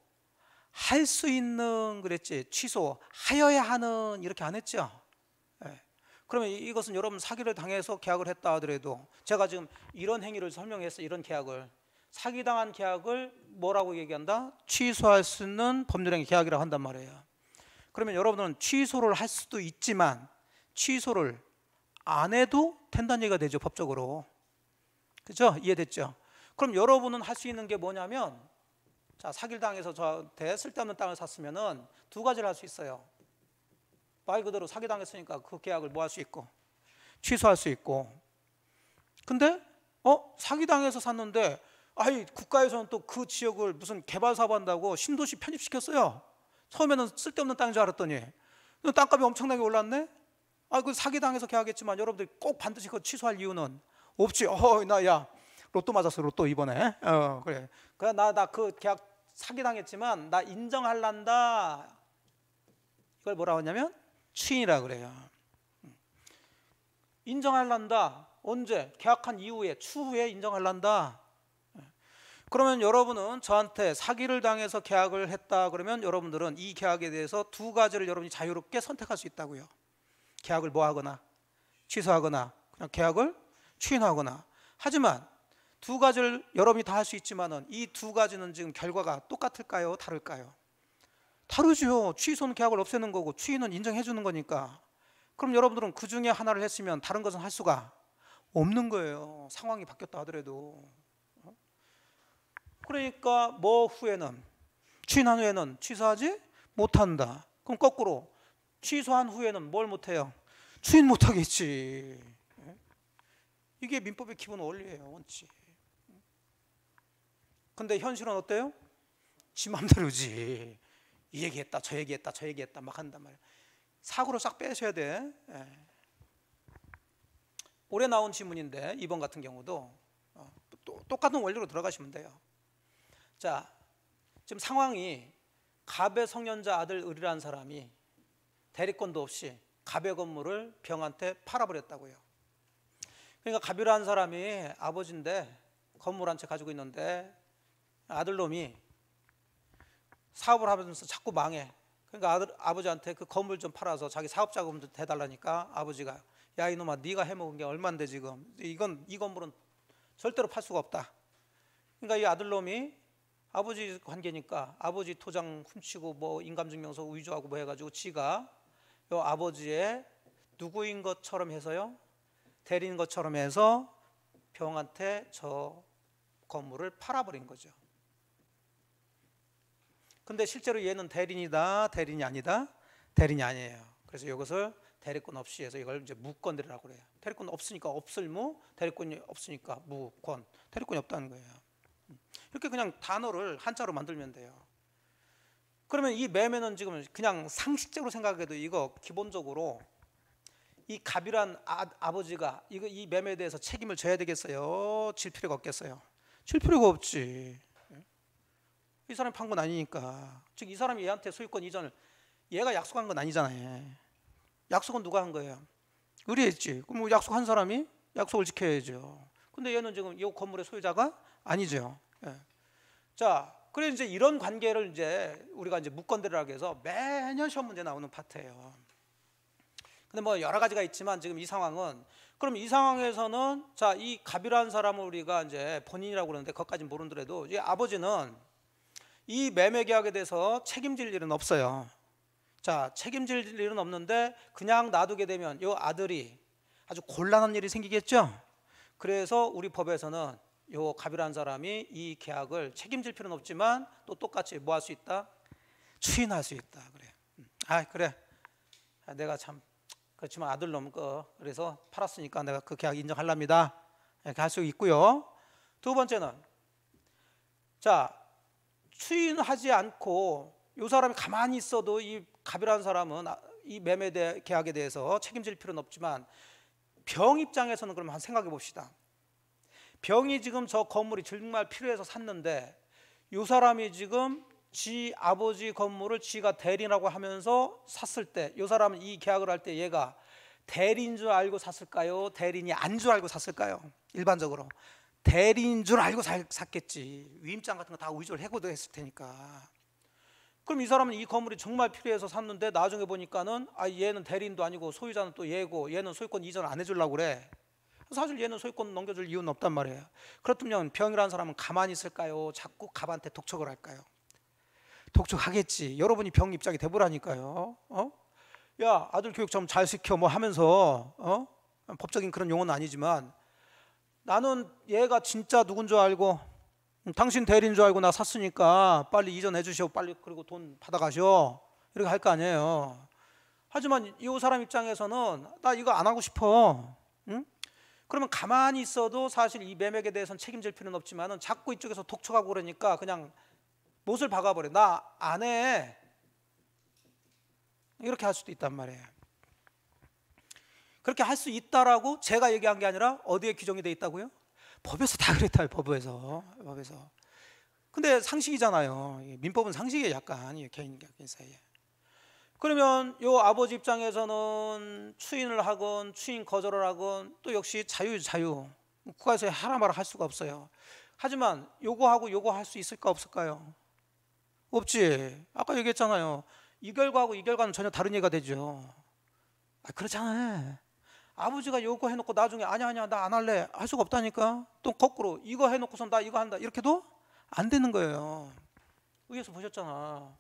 할 수 있는 그랬지 취소하여야 하는 이렇게 안 했죠. 네. 그러면 이것은 여러분 사기를 당해서 계약을 했다 하더라도 제가 지금 이런 행위를 설명해서 이런 계약을 사기당한 계약을 뭐라고 얘기한다? 취소할 수 있는 법률행위 계약이라고 한단 말이에요. 그러면 여러분은 취소를 할 수도 있지만 취소를 안 해도 된다는 얘기가 되죠, 법적으로. 그죠? 이해됐죠? 그럼 여러분은 할 수 있는 게 뭐냐면 자, 사기를 당해서 저한테 쓸데없는 땅을 샀으면은 두 가지를 할 수 있어요. 말 그대로 사기 당했으니까 그 계약을 뭐 할 수 있고 취소할 수 있고. 근데 어, 사기 당해서 샀는데 아이 국가에서는 또 그 지역을 무슨 개발 사업한다고 신도시 편입시켰어요. 처음에는 쓸데없는 땅인 줄 알았더니 땅값이 엄청나게 올랐네. 아 그 사기 당해서 개하했지만 여러분들이 꼭 반드시 그 취소할 이유는 없지. 어나야 이 로또 맞았어 로또 이번에. 어 그래. 그냥 나나 그 계약 사기 당했지만 나 인정할란다. 이걸 뭐라고 하냐면 추인이라 그래요. 인정할란다. 언제? 계약한 이후에 추후에 인정할란다. 그러면 여러분은 저한테 사기를 당해서 계약을 했다 그러면 여러분들은 이 계약에 대해서 두 가지를 여러분이 자유롭게 선택할 수 있다고요. 계약을 뭐 하거나 취소하거나 그냥 계약을 추인하거나 하지만 두 가지를 여러분이 다 할 수 있지만은 이 두 가지는 지금 결과가 똑같을까요? 다를까요? 다르죠. 취소는 계약을 없애는 거고 추인은 인정해 주는 거니까. 그럼 여러분들은 그 중에 하나를 했으면 다른 것은 할 수가 없는 거예요. 상황이 바뀌었다 하더라도. 그러니까 뭐 후에는 취한 후에는 취소하지 못한다. 그럼 거꾸로 취소한 후에는 뭘 못해요? 추인 못하겠지. 이게 민법의 기본 원리예요, 원칙. 근데 현실은 어때요? 지 맘대로지. 이 얘기했다, 저 얘기했다, 저 얘기했다 막 한단 말이야. 사고로 싹 빼셔야 돼. 예. 올해 나온 지문인데 이번 같은 경우도 어, 똑같은 원리로 들어가시면 돼요. 자, 지금 상황이 갑의 성년자 아들 을이라는 사람이 대리권도 없이 갑의 건물을 병한테 팔아버렸다고요. 그러니까 갑이라는 사람이 아버지인데 건물 한 채 가지고 있는데 아들놈이 사업을 하면서 자꾸 망해. 그러니까 아들, 아버지한테 그 건물 좀 팔아서 자기 사업 자금 도 대달라니까 아버지가 야 이놈아 네가 해먹은 게 얼만데 지금 이건 이 건물은 절대로 팔 수가 없다. 그러니까 이 아들놈이 아버지 관계니까 아버지 토장 훔치고 뭐 인감증명서 위조하고 뭐 해가지고 지가 요 아버지의 누구인 것처럼 해서요 대리인 것처럼 해서 병한테 저 건물을 팔아버린 거죠. 근데 실제로 얘는 대리인이다 대리인이 아니다 대리인이 아니에요. 그래서 이것을 대리권 없이 해서 이걸 이제 무권대리라고 그래요. 대리권 없으니까 없을 무, 대리권이 없으니까 무권. 대리권이 없다는 거예요. 이렇게 그냥 단어를 한자로 만들면 돼요. 그러면 이 매매는 지금 그냥 상식적으로 생각해도 이거 기본적으로 이 갑이란 아, 버지가 이거 이 매매에 대해서 책임을 져야 되겠어요? 질 필요가 없겠어요? 질 필요가 없지. 이 사람이 판 건 아니니까. 즉 이 사람이 얘한테 소유권 이전을 얘가 약속한 건 아니잖아요. 약속은 누가 한 거예요? 의뢰했지. 그럼 뭐 약속한 사람이 약속을 지켜야죠. 근데 얘는 지금 이 건물의 소유자가 아니죠. 예. 자, 그래 이제 이런 관계를 이제 우리가 이제 무건들이라위 해서 매년 시험 문제 나오는 파트예요. 근데 뭐 여러 가지가 있지만 지금 이 상황은 그럼 이 상황에서는 자이 갑이라는 사람을 우리가 이제 본인이라고 그러는데 그것까진 모른더라도 이 아버지는 이 매매 계약에 대해서 책임질 일은 없어요. 자 책임질 일은 없는데 그냥 놔두게 되면 이 아들이 아주 곤란한 일이 생기겠죠. 그래서 우리 법에서는 요 갑이라는 사람이 이 계약을 책임질 필요는 없지만 또 똑같이 뭐 할 수 있다? 추인할 수 있다. 그래. 음. 아 그래. 아, 내가 참 그렇지만 아들 놈거 그래서 팔았으니까 내가 그 계약 인정할랍니다. 이렇게 할 수 있고요. 두 번째는 자 추인하지 않고 요 사람이 가만히 있어도 이 갑이라는 사람은 아, 이 매매 계약에 대해서 책임질 필요는 없지만 병 입장에서는 그럼 한 생각해 봅시다. 병이 지금 저 건물이 정말 필요해서 샀는데 요 사람이 지금 지 아버지 건물을 지가 대리라고 하면서 샀을 때 요 사람은 이 계약을 할 때 얘가 대리인 줄 알고 샀을까요? 대리인이 안 줄 알고 샀을까요? 일반적으로 대리인 줄 알고 샀겠지 위임장 같은 거 다 위조를 해고도 했을 테니까 그럼 이 사람은 이 건물이 정말 필요해서 샀는데 나중에 보니까는 아 얘는 대리인도 아니고 소유자는 또 얘고 얘는 소유권 이전 을안 해주려고 그래 사실 얘는 소유권 넘겨줄 이유는 없단 말이에요. 그렇다면 병이라는 사람은 가만히 있을까요? 자꾸 갑한테 독촉을 할까요? 독촉하겠지. 여러분이 병 입장이 되보라니까요 어? 야 아들 교육 좀 잘 시켜 뭐 하면서 어? 법적인 그런 용어는 아니지만 나는 얘가 진짜 누군 줄 알고 음, 당신 대리인 줄 알고 나 샀으니까 빨리 이전해 주시오 빨리 그리고 돈 받아가시오 이렇게 할 거 아니에요 하지만 이 사람 입장에서는 나 이거 안 하고 싶어 응? 그러면 가만히 있어도 사실 이 매맥에 대해서는 책임질 필요는 없지만 자꾸 이쪽에서 독촉하고 그러니까 그냥 못을 박아버려. 나 안 해. 이렇게 할 수도 있단 말이에요. 그렇게 할 수 있다라고 제가 얘기한 게 아니라 어디에 규정이 돼 있다고요? 법에서 다그랬다 법에서 법에서. 근데 상식이잖아요. 민법은 상식에 약간 개인 개인 사이에. 그러면 요 아버지 입장에서는 추인을 하건 추인 거절을 하건 또 역시 자유 자유 뭐 국가에서 하라 말라 할 수가 없어요. 하지만 요거하고 요거 할 수 있을까 없을까요? 없지. 아까 얘기했잖아요. 이 결과하고 이 결과는 전혀 다른 얘기가 되죠. 아, 그렇잖아요. 아버지가 요거 해놓고 나중에 아니야 아니야 나 안 할래 할 수가 없다니까. 또 거꾸로 이거 해놓고선 나 이거 한다 이렇게도 안 되는 거예요. 위에서 보셨잖아.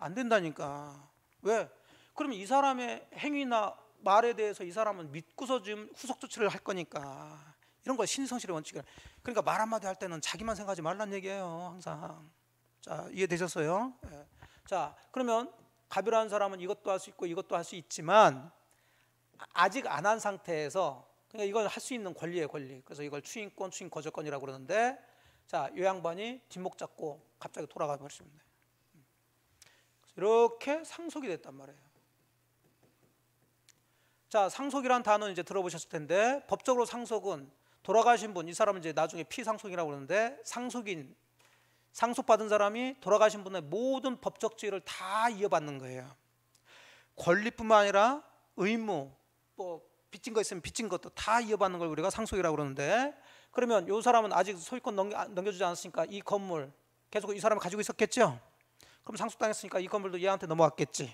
안 된다니까. 왜? 그러면 이 사람의 행위나 말에 대해서 이 사람은 믿고서 지금 후속 조치를 할 거니까 이런 거 신성실의 원칙을 그러니까 말 한마디 할 때는 자기만 생각하지 말란 얘기예요 항상 자 이해되셨어요? 예. 자 그러면 가벼운 사람은 이것도 할 수 있고 이것도 할 수 있지만 아직 안 한 상태에서 그러니까 이걸 할 수 있는 권리의 권리 그래서 이걸 추인권 추인 거절권이라고 그러는데 자요 양반이 뒷목 잡고 갑자기 돌아가 버리시면 돼요 이렇게 상속이 됐단 말이에요. 자, 상속이란 단어는 이제 들어보셨을 텐데 법적으로 상속은 돌아가신 분, 이 사람은 이제 나중에 피상속이라고 그러는데 상속인 상속받은 사람이 돌아가신 분의 모든 법적 지위를 다 이어받는 거예요. 권리뿐만 아니라 의무, 뭐 빚진 거 있으면 빚진 것도 다 이어받는 걸 우리가 상속이라고 그러는데 그러면 이 사람은 아직 소유권 넘겨, 주지 않았으니까 이 건물 계속 이 사람이 가지고 있었겠죠? 그럼 상속당했으니까 이 건물도 얘한테 넘어갔겠지.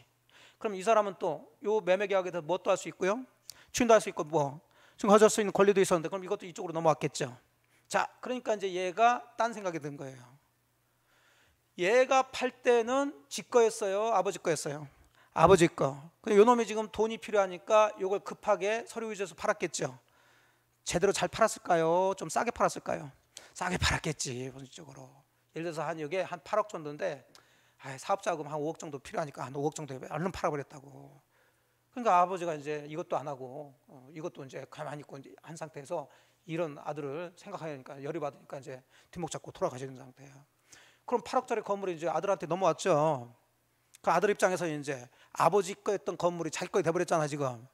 그럼 이 사람은 또 요 매매 계약에 대해서 뭣도 할 수 있고요. 추인도 할 수 있고 뭐 지금 가져올 수 있는 권리도 있었는데 그럼 이것도 이쪽으로 넘어왔겠죠. 자, 그러니까 이제 얘가 딴 생각이 든 거예요. 얘가 팔 때는 지 거였어요, 아버지 거였어요. 아버지 거. 근데 요 놈이 지금 돈이 필요하니까 요걸 급하게 서류 위주에서 팔았겠죠. 제대로 잘 팔았을까요? 좀 싸게 팔았을까요? 싸게 팔았겠지 본질적으로. 예를 들어서 한 여기에 한 8억 정도인데 아, 사업자금 한 5억 정도 필요하니까 한 5억 정도 얼른 팔아버렸다고. 그러니까 아버지가 이제 이것도 안 하고 어, 이것도 이제 가만히 있고 이제 한 상태에서 이런 아들을 생각하니까 열이 받으니까 이제 뒷목 잡고 돌아가시는 상태야. 그럼 8억짜리 건물이 이제 아들한테 넘어왔죠. 그 아들 입장에서 이제 아버지 거였던 건물이 자기 거이 돼버렸잖아 지금.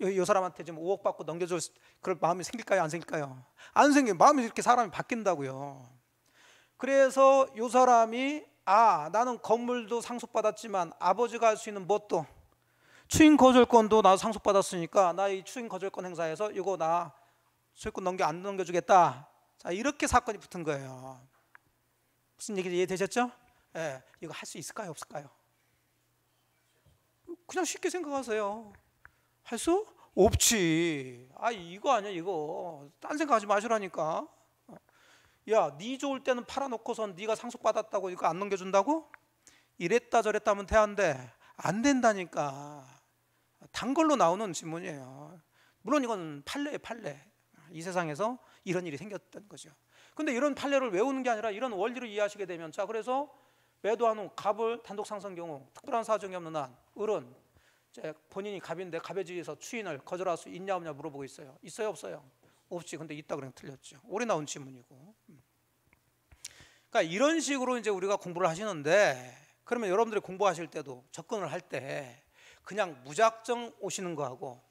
이 사람한테 지금 5억 받고 넘겨줄 그럴 마음이 생길까요 안 생길까요? 안 생겨. 마음이 이렇게 사람이 바뀐다고요. 그래서 이 사람이 아 나는 건물도 상속받았지만 아버지가 할 수 있는 뭣도 추인 거절권도 나 상속받았으니까 나 이 추인 거절권 행사해서 이거 나 소유권 넘겨 안 넘겨주겠다. 자 이렇게 사건이 붙은 거예요. 무슨 얘기인지 이해되셨죠? 예, 네, 이거 할 수 있을까요 없을까요? 그냥 쉽게 생각하세요. 할 수 없지. 아 이거 아니야 이거. 딴 생각하지 마시라니까. 야, 네 좋을 때는 팔아놓고선 네가 상속받았다고 이거 안 넘겨준다고? 이랬다 저랬다 하면 돼안돼 안 된다니까 단 걸로 나오는 질문이에요 물론 이건 판례예요 판례 이 세상에서 이런 일이 생겼던 거죠 근데 이런 판례를 외우는 게 아니라 이런 원리를 이해하시게 되면 자 그래서 매도한 후 갑을 단독 상승 경우 특별한 사정이 없는 한 을은 본인이 갑인데 갑의 지에서 추인을 거절할 수 있냐 없냐 물어보고 있어요 있어요 없어요 없지 근데 있다 그러면 그러니까 틀렸죠. 올해 나온 지문이고. 음. 그러니까 이런 식으로 이제 우리가 공부를 하시는데 그러면 여러분들이 공부하실 때도 접근을 할 때 그냥 무작정 오시는 거하고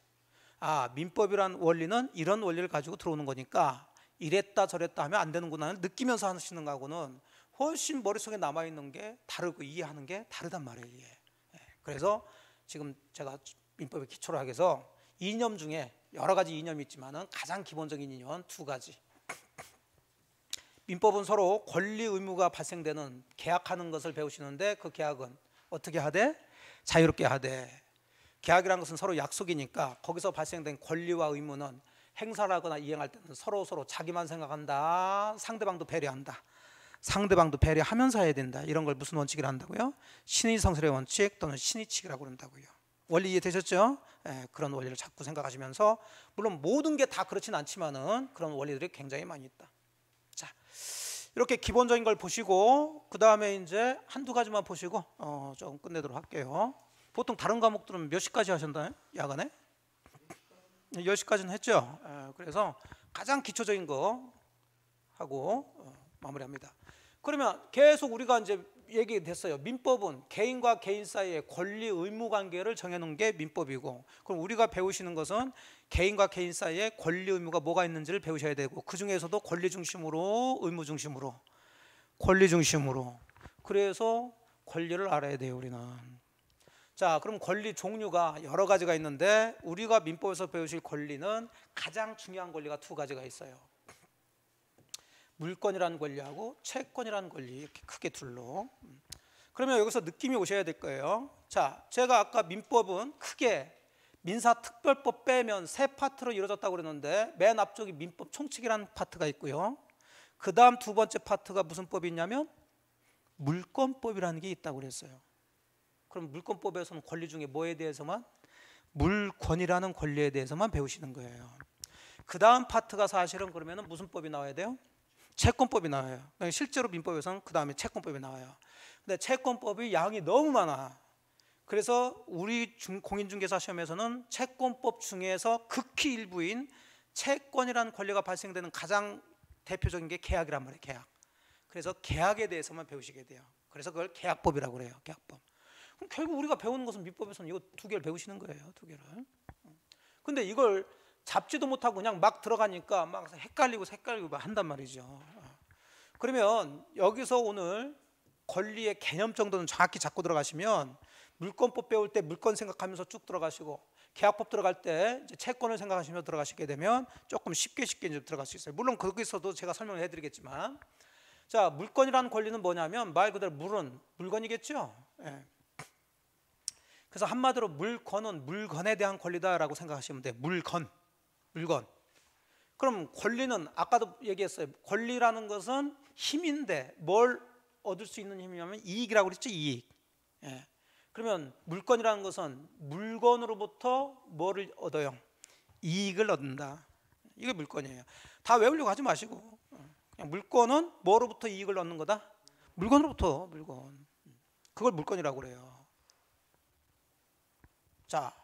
아 민법이란 원리는 이런 원리를 가지고 들어오는 거니까 이랬다 저랬다 하면 안 되는구나 느끼면서 하시는 거하고는 훨씬 머릿속에 남아 있는 게 다르고 이해하는 게 다르단 말이에요. 예. 그래서 지금 제가 민법의 기초를 하기 위해서 이념 중에 여러 가지 이념이 있지만은 가장 기본적인 이념은 두 가지. 민법은 서로 권리 의무가 발생되는 계약하는 것을 배우시는데 그 계약은 어떻게 하되 자유롭게 하되 계약이라는 것은 서로 약속이니까 거기서 발생된 권리와 의무는 행사하거나 이행할 때는 서로 서로 자기만 생각한다 상대방도 배려한다 상대방도 배려하면서 해야 된다 이런 걸 무슨 원칙이라 한다고요 신의성설의 원칙 또는 신의칙이라고 그런다고요 원리 이해되셨죠? 예, 그런 원리를 자꾸 생각하시면서 물론 모든 게 다 그렇진 않지만은 그런 원리들이 굉장히 많이 있다. 자 이렇게 기본적인 걸 보시고 그 다음에 이제 한두 가지만 보시고 어, 조금 끝내도록 할게요. 보통 다른 과목들은 몇 시까지 하셨나요? 야간에? 10시까지는 했죠. 예, 그래서 가장 기초적인 거 하고 어, 마무리합니다. 그러면 계속 우리가 이제 얘기됐어요. 민법은 개인과 개인 사이의 권리 의무 관계를 정해놓은 게 민법이고 그럼 우리가 배우시는 것은 개인과 개인 사이의 권리 의무가 뭐가 있는지를 배우셔야 되고 그 중에서도 권리 중심으로 의무 중심으로 권리 중심으로 그래서 권리를 알아야 돼요 우리는 자 그럼 권리 종류가 여러 가지가 있는데 우리가 민법에서 배우실 권리는 가장 중요한 권리가 두 가지가 있어요 물권이라는 권리하고 채권이라는 권리 이렇게 크게 둘로 그러면 여기서 느낌이 오셔야 될 거예요. 자, 제가 아까 민법은 크게 민사특별법 빼면 세 파트로 이루어졌다고 그랬는데 맨 앞쪽이 민법 총칙이라는 파트가 있고요. 그 다음 두 번째 파트가 무슨 법이 있냐면 물권법이라는 게 있다고 그랬어요. 그럼 물권법에서는 권리 중에 뭐에 대해서만? 물권이라는 권리에 대해서만 배우시는 거예요. 그 다음 파트가 사실은 그러면 무슨 법이 나와야 돼요? 채권법이 나와요. 실제로 민법에서는 그 다음에 채권법이 나와요. 근데 채권법이 양이 너무 많아. 그래서 우리 중, 공인중개사 시험에서는 채권법 중에서 극히 일부인 채권이라는 권리가 발생되는 가장 대표적인 게 계약이란 말이에요. 계약. 그래서 계약에 대해서만 배우시게 돼요. 그래서 그걸 계약법이라고 그래요. 계약법. 그럼 결국 우리가 배우는 것은 민법에서는 이거 두 개를 배우시는 거예요. 두 개를. 어. 근데 이걸 잡지도 못하고 그냥 막 들어가니까 막 헷갈리고 헷갈리고 막 한단 말이죠. 그러면 여기서 오늘 권리의 개념 정도는 정확히 잡고 들어가시면 물권법 배울 때 물권 생각하면서 쭉 들어가시고 계약법 들어갈 때 채권을 생각하시면 들어가시게 되면 조금 쉽게 쉽게 이제 들어갈 수 있어요. 물론 거기서도 제가 설명을 해드리겠지만 자 물건이라는 권리는 뭐냐면 말 그대로 물은 물건이겠죠. 예. 그래서 한마디로 물건은 물건에 대한 권리다라고 생각하시면 돼. 요 물건. 물건. 그럼 권리는 아까도 얘기했어요. 권리라는 것은 힘인데 뭘 얻을 수 있는 힘이냐면 이익이라고 그랬죠. 이익. 예. 그러면 물건이라는 것은 물건으로부터 뭐를 얻어요? 이익을 얻는다. 이게 물건이에요. 다 외우려고 하지 마시고 어, 그냥 물건은 뭐로부터 이익을 얻는 거다? 물건으로부터 물건. 그걸 물건이라고 그래요. 자,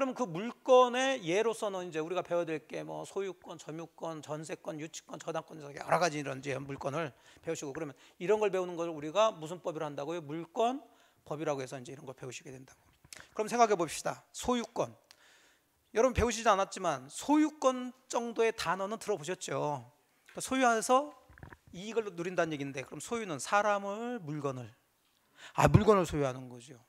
그러면그 물건의 예로서는 이제 우리가 배워야 될게뭐 소유권, 점유권, 전세권, 유치권, 저당권 여러 가지 이런 이제 물건을 배우시고 그러면 이런 걸 배우는 걸 우리가 무슨 법이라 고 한다고요? 물권 법이라고 해서 이제 이런 걸 배우시게 된다고. 그럼 생각해 봅시다. 소유권. 여러분 배우시지 않았지만 소유권 정도의 단어는 들어보셨죠? 그러니까 소유해서 이익을 누린다는 얘기인데 그럼 소유는 사람을 물건을 아 물건을 소유하는 거죠.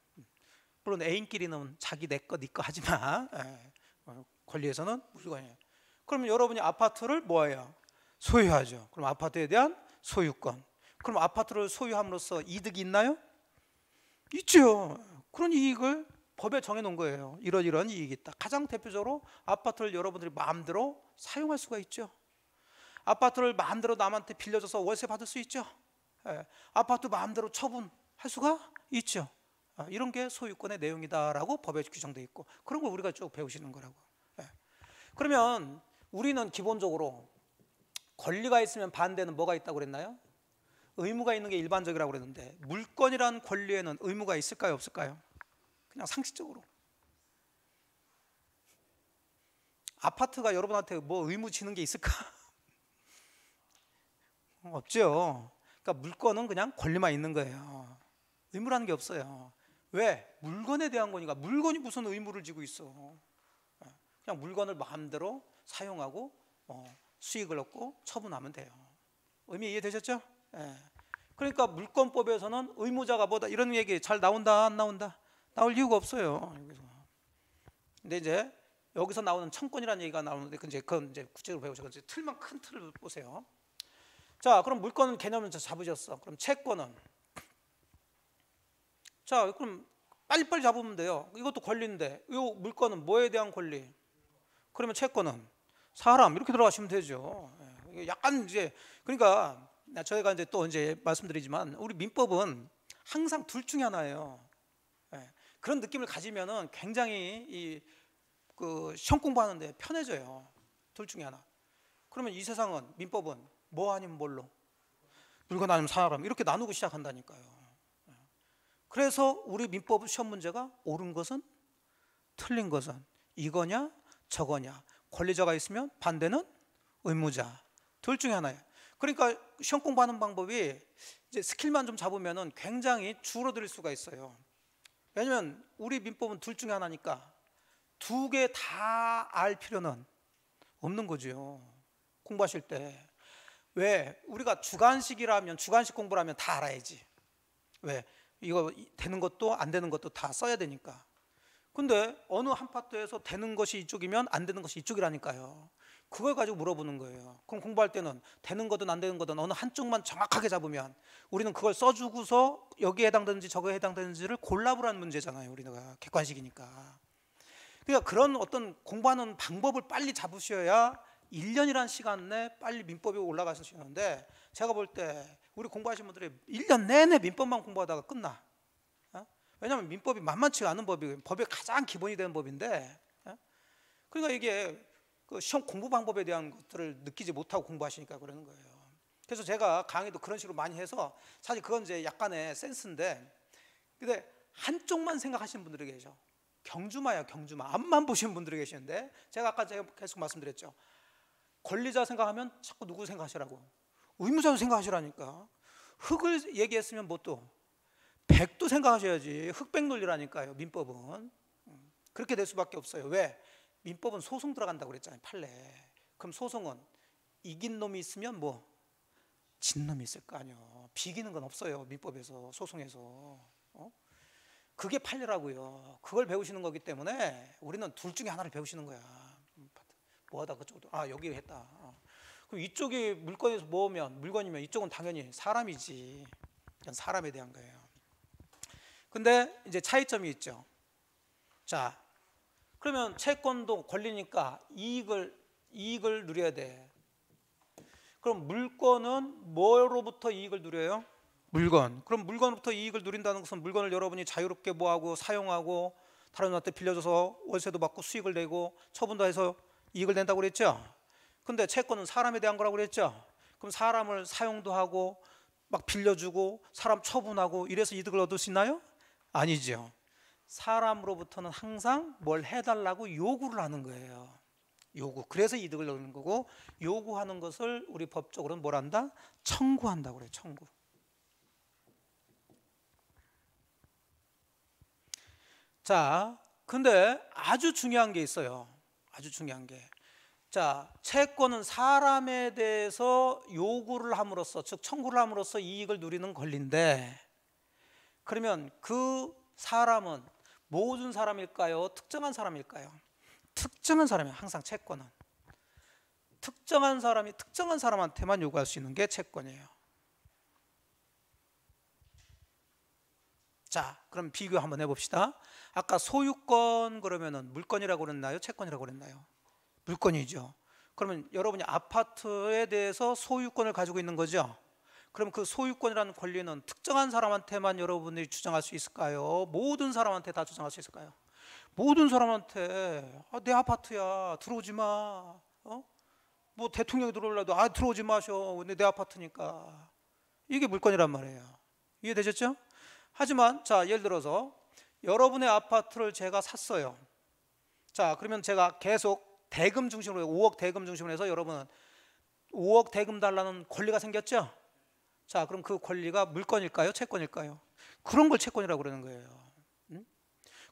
물론 애인끼리는 자기 내 거, 네거 하지 마. 예. 어, 권리에서는 무조건이에요. 그러면 여러분이 아파트를 뭐예요? 소유하죠. 그럼 아파트에 대한 소유권. 그럼 아파트를 소유함으로써 이득이 있나요? 있죠. 그런 이익을 법에 정해놓은 거예요. 이런 이런 이익이 있다. 가장 대표적으로 아파트를 여러분들이 마음대로 사용할 수가 있죠. 아파트를 마음대로 남한테 빌려줘서 월세 받을 수 있죠. 예. 아파트 마음대로 처분할 수가 있죠. 어, 이런 게 소유권의 내용이다라고 법에 규정돼 있고 그런 걸 우리가 쭉 배우시는 거라고. 예. 그러면 우리는 기본적으로 권리가 있으면 반대는 뭐가 있다고 그랬나요? 의무가 있는 게 일반적이라고 그랬는데 물권이란 권리에는 의무가 있을까요 없을까요? 그냥 상식적으로 아파트가 여러분한테 뭐 의무 지는 게 있을까? 없죠. 그러니까 물건은 그냥 권리만 있는 거예요. 의무라는 게 없어요. 왜? 물건에 대한 거니까 물건이 무슨 의무를 지고 있어. 어. 그냥 물건을 마음대로 사용하고 어, 수익을 얻고 처분하면 돼요. 의미 이해되셨죠? 예. 그러니까 물권법에서는 의무자가 뭐다 이런 얘기 잘 나온다 안 나온다 나올 이유가 없어요. 여기서. 근데 이제 여기서 나오는 청권이라는 얘기가 나오는데 이제 그건 이제 구체적으로 배우셔. 이제 틀만 큰 틀을 보세요. 자, 그럼 물권은 개념을 잡으셨어. 그럼 채권은 자, 그럼 빨리빨리 잡으면 돼요. 이것도 권리인데. 이 물건은 뭐에 대한 권리? 그러면 채권은 사람 이렇게 들어가시면 되죠. 예, 약간 이제 그러니까 저희가 이제 또 이제 말씀드리지만 우리 민법은 항상 둘 중에 하나예요. 예, 그런 느낌을 가지면은 굉장히 이그 시험 공부하는데 편해져요. 둘 중에 하나. 그러면 이 세상은 민법은 뭐 아니면 뭘로 물건 아니면 사람 이렇게 나누고 시작한다니까요. 그래서 우리 민법 시험 문제가 옳은 것은 틀린 것은 이거냐 저거냐 권리자가 있으면 반대는 의무자 둘 중에 하나예요. 그러니까 시험 공부하는 방법이 이제 스킬만 좀잡으면 굉장히 줄어들 수가 있어요. 왜냐면 우리 민법은 둘 중에 하나니까 두 개 다 알 필요는 없는 거죠 공부하실 때. 왜? 우리가 주관식이라면 주관식 공부라면 다 알아야지. 왜? 이거 되는 것도 안 되는 것도 다 써야 되니까. 근데 어느 한 파트에서 되는 것이 이쪽이면 안 되는 것이 이쪽이라니까요. 그걸 가지고 물어보는 거예요. 그럼 공부할 때는 되는 거든 안 되는 거든 어느 한쪽만 정확하게 잡으면 우리는 그걸 써주고서 여기에 해당되는지 저거에 해당되는지를 골라보라는 문제잖아요. 우리가 객관식이니까. 그러니까 그런 어떤 공부하는 방법을 빨리 잡으셔야 1년이라는 시간 내 빨리 민법이 올라가실 수 있는데 제가 볼때 우리 공부하신 분들이 1년 내내 민법만 공부하다가 끝나. 어? 왜냐하면 민법이 만만치 않은 법이고 법의 가장 기본이 되는 법인데 어? 그러니까 이게 그 시험 공부 방법에 대한 것들을 느끼지 못하고 공부하시니까 그러는 거예요. 그래서 제가 강의도 그런 식으로 많이 해서 사실 그건 이제 약간의 센스인데 근데 한쪽만 생각하시는 분들이 계셔. 경주마야 경주마 앞만 보시는 분들이 계시는데 제가 아까 제가 계속 말씀드렸죠 권리자 생각하면 자꾸 누구 생각하시라고 의무자로 생각하시라니까. 흙을 얘기했으면 뭐 또 백도 생각하셔야지. 흑백 논리라니까요. 민법은 음, 그렇게 될 수밖에 없어요. 왜? 민법은 소송 들어간다고 그랬잖아요. 판례. 그럼 소송은 이긴 놈이 있으면 뭐 진 놈이 있을 거 아니에요. 비기는 건 없어요. 민법에서 소송에서. 어? 그게 판례라고요. 그걸 배우시는 거기 때문에 우리는 둘 중에 하나를 배우시는 거야. 음, 뭐 하다 그쪽으로 아 여기 했다. 어. 그럼 이쪽이 물건에서 모으면 물건이면 이쪽은 당연히 사람이지. 이건 사람에 대한 거예요. 근데 이제 차이점이 있죠. 자, 그러면 채권도 권리니까 이익을 이익을 누려야 돼. 그럼 물건은 뭐로부터 이익을 누려요? 물건. 그럼 물건부터 이익을 누린다는 것은 물건을 여러분이 자유롭게 뭐하고 사용하고 다른 분한테 빌려줘서 월세도 받고 수익을 내고 처분도 해서 이익을 낸다고 그랬죠? 근데 채권은 사람에 대한 거라고 그랬죠. 그럼 사람을 사용도 하고 막 빌려주고 사람 처분하고 이래서 이득을 얻을 수 있나요? 아니죠. 사람으로부터는 항상 뭘 해달라고 요구를 하는 거예요. 요구. 그래서 이득을 얻는 거고 요구하는 것을 우리 법적으로는 뭘 한다? 청구한다고 그래요. 청구. 자, 근데 아주 중요한 게 있어요. 아주 중요한 게. 자, 채권은 사람에 대해서 요구를 함으로써 즉 청구를 함으로써 이익을 누리는 권리인데 그러면 그 사람은 모든 사람일까요? 특정한 사람일까요? 특정한 사람이 항상 채권은 특정한 사람이 특정한 사람한테만 요구할 수 있는 게 채권이에요. 자, 그럼 비교 한번 해봅시다. 아까 소유권 그러면은 물건이라고 그랬나요? 채권이라고 그랬나요? 물건이죠. 그러면 여러분이 아파트에 대해서 소유권을 가지고 있는 거죠. 그럼 그 소유권이라는 권리는 특정한 사람한테만 여러분이 들 주장할 수 있을까요? 모든 사람한테 다 주장할 수 있을까요? 모든 사람한테 아, 내 아파트야 들어오지 마. 어? 뭐 대통령이 들어올라도 아 들어오지 마셔. 근데 내 아파트니까 이게 물건이란 말이에요. 이해되셨죠? 하지만 자 예를 들어서 여러분의 아파트를 제가 샀어요. 자 그러면 제가 계속 대금 중심으로 5억 대금 중심으로 해서 여러분 5억 대금 달라는 권리가 생겼죠? 자, 그럼 그 권리가 물건일까요? 채권일까요? 그런 걸 채권이라고 그러는 거예요. 응?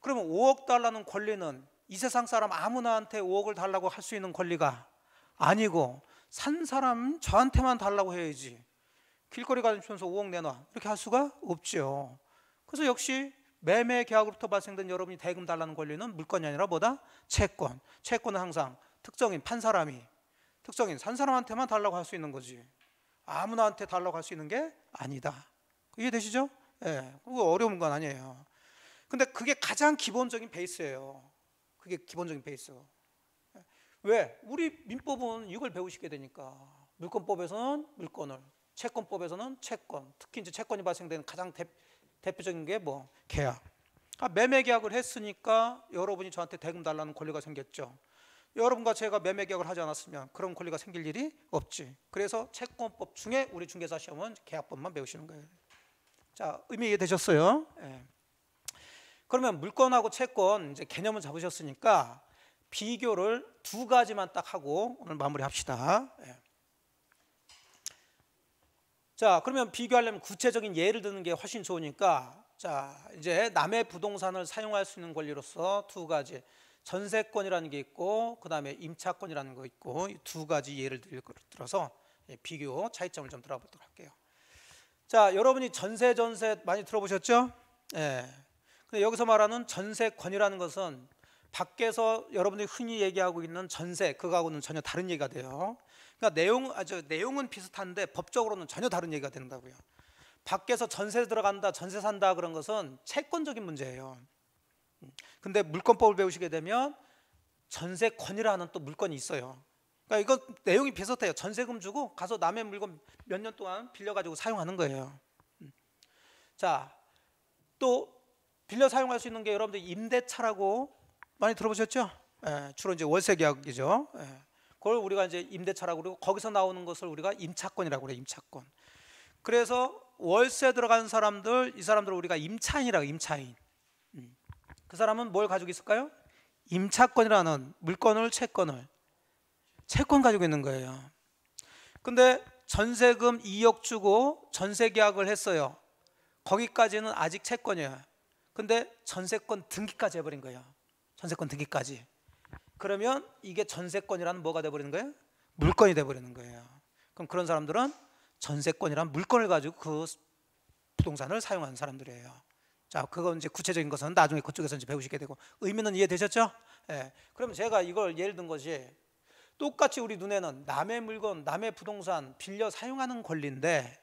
그러면 5억 달라는 권리는 이 세상 사람 아무나한테 5억을 달라고 할 수 있는 권리가 아니고 산 사람 저한테만 달라고 해야지. 길거리 가면서 5억 내놔. 이렇게 할 수가 없죠. 그래서 역시 매매 계약으로부터 발생된 여러분이 대금 달라는 권리는 물건이 아니라 뭐다? 채권. 채권은 항상 특정인 판 사람이 특정인 산 사람한테만 달라고 할 수 있는 거지. 아무나한테 달라고 할 수 있는 게 아니다. 이해되시죠? 예. 그거 어려운 건 아니에요. 근데 그게 가장 기본적인 베이스예요. 그게 기본적인 베이스. 왜? 우리 민법은 이걸 배우시게 되니까. 물권법에서는 물권을, 채권법에서는 채권. 특히 이제 채권이 발생되는 가장 대, 대표적인 게 뭐 계약. 아, 매매 계약을 했으니까 여러분이 저한테 대금 달라는 권리가 생겼죠. 여러분과 제가 매매 계약을 하지 않았으면 그런 권리가 생길 일이 없지. 그래서 채권법 중에 우리 중개사 시험은 계약법만 배우시는 거예요. 자, 의미 이해되셨어요? 예. 그러면 물건하고 채권 이제 개념은 잡으셨으니까 비교를 두 가지만 딱 하고 오늘 마무리합시다. 예. 자, 그러면 비교하려면 구체적인 예를 드는 게 훨씬 좋으니까 자, 이제 남의 부동산을 사용할 수 있는 권리로서 두 가지 전세권이라는 게 있고 그다음에 임차권이라는 거 있고 이두 가지 예를 들어서 예, 비교 차이점을 좀 들어보도록 할게요. 자, 여러분이 전세 전세 많이 들어보셨죠? 예. 근데 여기서 말하는 전세권이라는 것은 밖에서 여러분들이 흔히 얘기하고 있는 전세 그거하고는 전혀 다른 얘기가 돼요. 그러니까 내용 아 저 내용은 비슷한데 법적으로는 전혀 다른 얘기가 된다고요. 밖에서 전세 들어간다, 전세 산다 그런 것은 채권적인 문제예요. 음. 근데 물권법을 배우시게 되면 전세권이라 는또 물건이 있어요. 그러니까 이거 내용이 비슷해요. 전세금 주고 가서 남의 물건 몇 년 동안 빌려가지고 사용하는 거예요. 음. 자, 또 빌려 사용할 수 있는 게 여러분들 임대차라고 많이 들어보셨죠? 예, 주로 이제 월세 계약이죠. 예. 그걸 우리가 이제 임대차라고 그러고 거기서 나오는 것을 우리가 임차권이라고 그래 임차권. 그래서 월세 들어간 사람들 이 사람들을 우리가 임차인이라고 임차인. 음. 그 사람은 뭘 가지고 있을까요? 임차권이라는 물건을 채권을 채권 가지고 있는 거예요. 근데 전세금 2억 주고 전세 계약을 했어요. 거기까지는 아직 채권이에요. 근데 전세권 등기까지 해버린 거예요. 전세권 등기까지. 그러면 이게 전세권이란 뭐가 돼버리는 거예요? 물건이 돼버리는 거예요. 그럼 그런 사람들은 전세권이란 물건을 가지고 그 부동산을 사용하는 사람들이에요. 자, 그건 이제 구체적인 것은 나중에 그쪽에서 이제 배우시게 되고 의미는 이해되셨죠? 예. 그럼 제가 이걸 예를 든 것이 똑같이 우리 눈에는 남의 물건, 남의 부동산 빌려 사용하는 권리인데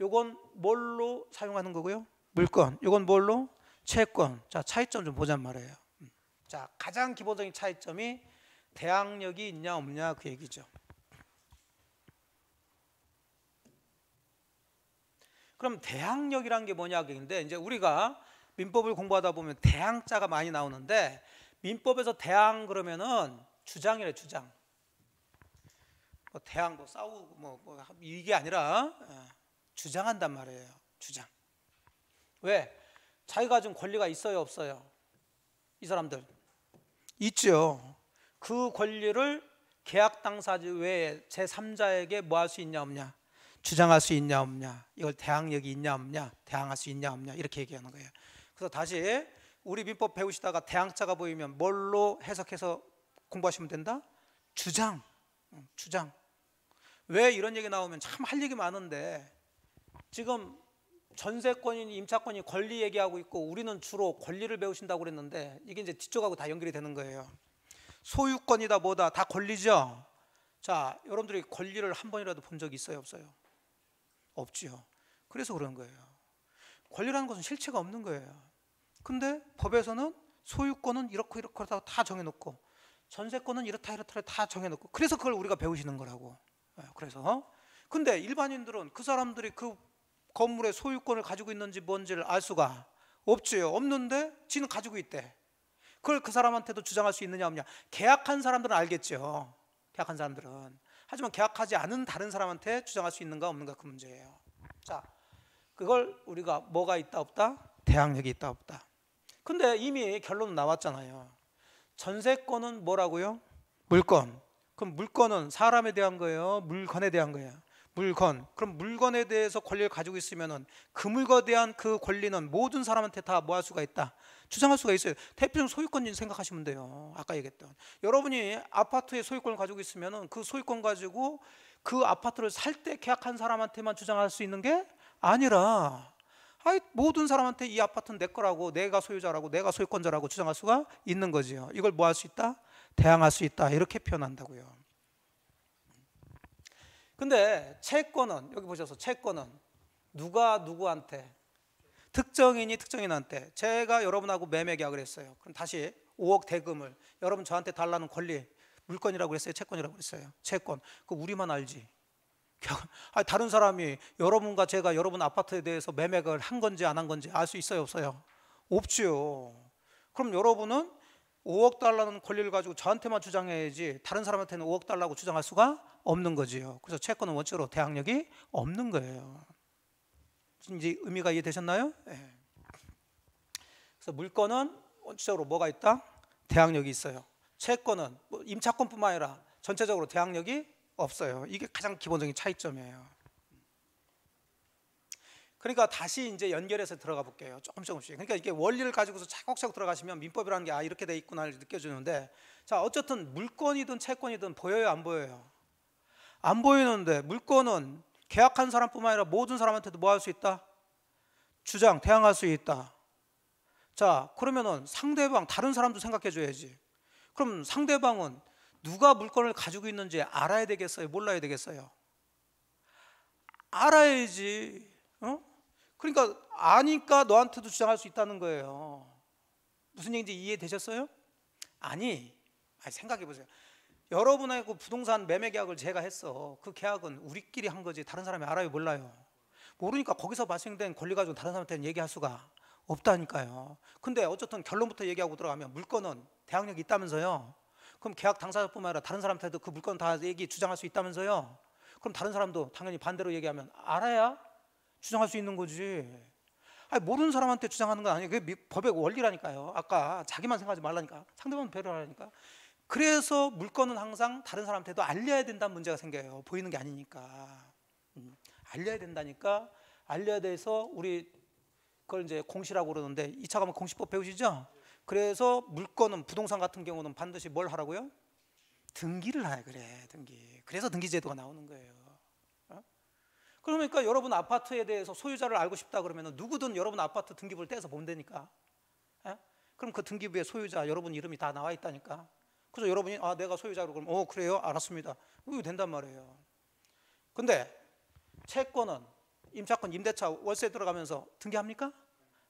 요건 뭘로 사용하는 거고요? 물건. 요건 뭘로? 채권. 자, 차이점 좀 보잔 말이에요. 자, 가장 기본적인 차이점이 대항력이 있냐 없냐 그 얘기죠. 그럼 대항력이란 게 뭐냐 그인데 이제 우리가 민법을 공부하다 보면 대항자가 많이 나오는데 민법에서 대항 그러면은 주장이래 주장. 뭐 대항 뭐 싸우고 뭐, 뭐 이게 아니라 예, 주장한단 말이에요. 주장. 왜? 자기가 좀 권리가 있어요 없어요? 이 사람들 있죠. 그 권리를 계약 당사자 외에 제3자에게 뭐 할 수 있냐 없냐 주장할 수 있냐 없냐 이걸 대항력이 있냐 없냐 대항할 수 있냐 없냐 이렇게 얘기하는 거예요. 그래서 다시 우리 민법 배우시다가 대항자가 보이면 뭘로 해석해서 공부하시면 된다? 주장, 주장. 왜 이런 얘기 나오면 참 할 얘기 많은데 지금 전세권인 임차권이 권리 얘기하고 있고 우리는 주로 권리를 배우신다고 그랬는데 이게 이제 뒤쪽하고 다 연결이 되는 거예요. 소유권이다 뭐다 다 권리죠. 자, 여러분들이 권리를 한 번이라도 본 적이 있어요, 없어요? 없지요. 그래서 그런 거예요. 권리라는 것은 실체가 없는 거예요. 근데 법에서는 소유권은 이렇고 이렇고 하다가 다 정해놓고 전세권은 이렇다 이렇다 다 정해놓고 그래서 그걸 우리가 배우시는 거라고. 예, 그래서 근데 일반인들은 그 사람들이 그 건물의 소유권을 가지고 있는지 뭔지를 알 수가 없지요. 없는데 지는 가지고 있대. 그걸 그 사람한테도 주장할 수 있느냐 없냐. 계약한 사람들은 알겠죠. 계약한 사람들은. 하지만 계약하지 않은 다른 사람한테 주장할 수 있는가 없는가 그 문제예요. 자, 그걸 우리가 뭐가 있다 없다? 대항력이 있다 없다. 근데 이미 결론 나왔잖아요. 전세권은 뭐라고요? 물건. 그럼 물건은 사람에 대한 거예요? 물건에 대한 거예요? 물건 그럼 물건에 대해서 권리를 가지고 있으면은 그 물건에 대한 그 권리는 모든 사람한테 다 뭐 할 수가 있다 주장할 수가 있어요 대표적 소유권 인 생각하시면 돼요 아까 얘기했던 여러분이 아파트의 소유권을 가지고 있으면은 그 소유권 가지고 그 아파트를 살 때 계약한 사람한테만 주장할 수 있는 게 아니라 아이 모든 사람한테 이 아파트는 내 거라고 내가 소유자라고 내가 소유권자라고 주장할 수가 있는 거지요 이걸 뭐 할 수 있다 대항할 수 있다 이렇게 표현한다고요. 근데 채권은 여기 보셔서 채권은 누가 누구한테 특정인이 특정인한테 제가 여러분하고 매매 계약을 했어요. 그럼 다시 5억 대금을 여러분 저한테 달라는 권리 물건이라고 그랬어요. 채권이라고 그랬어요. 채권. 그 우리만 알지. 아니, 다른 사람이 여러분과 제가 여러분 아파트에 대해서 매매를 한 건지 안 한 건지 알 수 있어요 없어요? 없지요. 그럼 여러분은 5억 달러는 권리를 가지고 저한테만 주장해야지 다른 사람한테는 5억 달러고 주장할 수가 없는 거지요. 그래서 채권은 원칙으로 대항력이 없는 거예요. 이제 의미가 이해되셨나요? 네. 그래서 물건은 원칙적으로 뭐가 있다? 대항력이 있어요. 채권은 뭐 임차권뿐만 아니라 전체적으로 대항력이 없어요. 이게 가장 기본적인 차이점이에요. 그러니까 다시 이제 연결해서 들어가 볼게요. 조금 씩 조금씩. 그러니까 이게 원리를 가지고서 차곡차곡 들어가시면 민법이라는 게 아 이렇게 돼있구나 느껴지는데 자 어쨌든 물건이든 채권이든 보여요 안 보여요? 안 보이는데 물건은 계약한 사람뿐만 아니라 모든 사람한테도 뭐 할 수 있다? 주장, 대항할 수 있다. 자 그러면은 상대방 다른 사람도 생각해 줘야지. 그럼 상대방은 누가 물건을 가지고 있는지 알아야 되겠어요? 몰라야 되겠어요? 알아야지. 어? 그러니까 아니까 너한테도 주장할 수 있다는 거예요. 무슨 얘기인지 이해되셨어요? 아니, 아니 생각해 보세요. 여러분하고 그 부동산 매매 계약을 제가 했어. 그 계약은 우리끼리 한 거지 다른 사람이 알아요 몰라요. 모르니까 거기서 발생된 권리 가지고 다른 사람한테는 얘기할 수가 없다니까요. 근데 어쨌든 결론부터 얘기하고 들어가면 물건은 대항력이 있다면서요. 그럼 계약 당사자뿐만 아니라 다른 사람한테도 그 물건 다 얘기 주장할 수 있다면서요. 그럼 다른 사람도 당연히 반대로 얘기하면 알아야 주장할 수 있는 거지. 아니, 모르는 사람한테 주장하는 건 아니에요. 그게 법의 원리라니까요. 아까 자기만 생각하지 말라니까. 상대방 배려하니까. 그래서 물건은 항상 다른 사람한테도 알려야 된다는 문제가 생겨요. 보이는 게 아니니까. 음, 알려야 된다니까. 알려야 돼서 우리 그걸 이제 공시라고 그러는데 2차 가면 공시법 배우시죠? 그래서 물건은 부동산 같은 경우는 반드시 뭘 하라고요? 등기를 하야 그래. 등기. 그래서 등기 제도가 나오는 거예요. 그러니까 여러분 아파트에 대해서 소유자를 알고 싶다 그러면 누구든 여러분 아파트 등기부를 떼서 보면 되니까. 에? 예? 그럼 그 등기부에 소유자 여러분 이름이 다 나와 있다니까. 그래서 여러분이 아 내가 소유자로 그럼 어 그래요 알았습니다. 어, 이거 된단 말이에요. 근데 채권은 임차권 임대차 월세 들어가면서 등기합니까?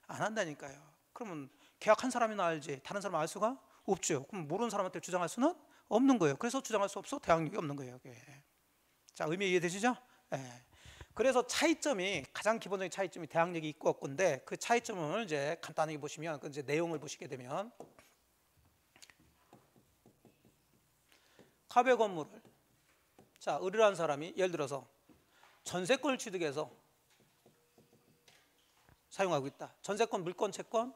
안 한다니까요. 그러면 계약한 사람이나 알지 다른 사람 알 수가 없죠. 그럼 모르는 사람한테 주장할 수는 없는 거예요. 그래서 주장할 수 없어 대항력이 없는 거예요. 이자 의미 이해되시죠? 예. 그래서 차이점이 가장 기본적인 차이점이 대항력이 있고 없고인데 그 차이점을 이제 간단하게 보시면 그 이제 내용을 보시게 되면 카베 건물을 자의이라는 사람이 예를 들어서 전세권을 취득해서 사용하고 있다. 전세권, 물권, 채권,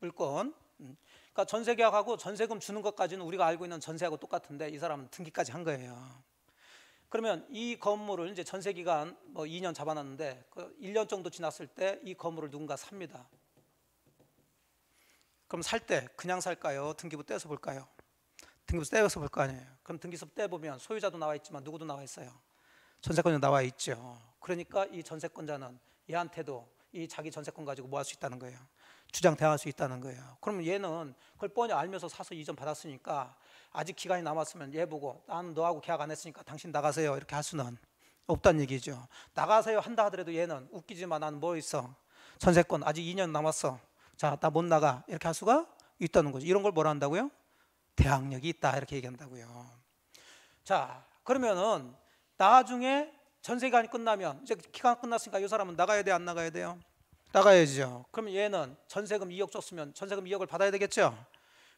물권. 음. 그러니까 전세 계약하고 전세금 주는 것까지는 우리가 알고 있는 전세하고 똑같은데 이 사람은 등기까지 한 거예요. 그러면 이 건물을 이제 전세 기간 뭐 2년 잡아놨는데 그 1년 정도 지났을 때 이 건물을 누군가 삽니다. 그럼 살 때 그냥 살까요? 등기부 떼서 볼까요? 등기부 떼서 볼 거 아니에요. 그럼 등기부 떼 보면 소유자도 나와 있지만 누구도 나와 있어요. 전세권자 나와 있죠. 그러니까 이 전세권자는 얘한테도 이 자기 전세권 가지고 뭐 할 수 있다는 거예요. 주장 대항할 수 있다는 거예요. 그러면 얘는 그걸 뻔히 알면서 사서 이전 받았으니까 아직 기간이 남았으면 얘 보고 난 너하고 계약 안 했으니까 당신 나가세요 이렇게 할 수는 없다는 얘기죠. 나가세요 한다 하더라도 얘는 웃기지만 나는 뭐 있어 전세권 아직 2년 남았어. 자나 못 나가 이렇게 할 수가 있다는 거죠. 이런 걸 뭐라 한다고요? 대항력이 있다 이렇게 얘기한다고요. 자 그러면은 나중에 전세 기간이 끝나면 이제 기간 끝났으니까 이 사람은 나가야 돼 안 나가야 돼요? 나가야죠. 그럼 얘는 전세금 2억 줬으면 전세금 2억을 받아야 되겠죠.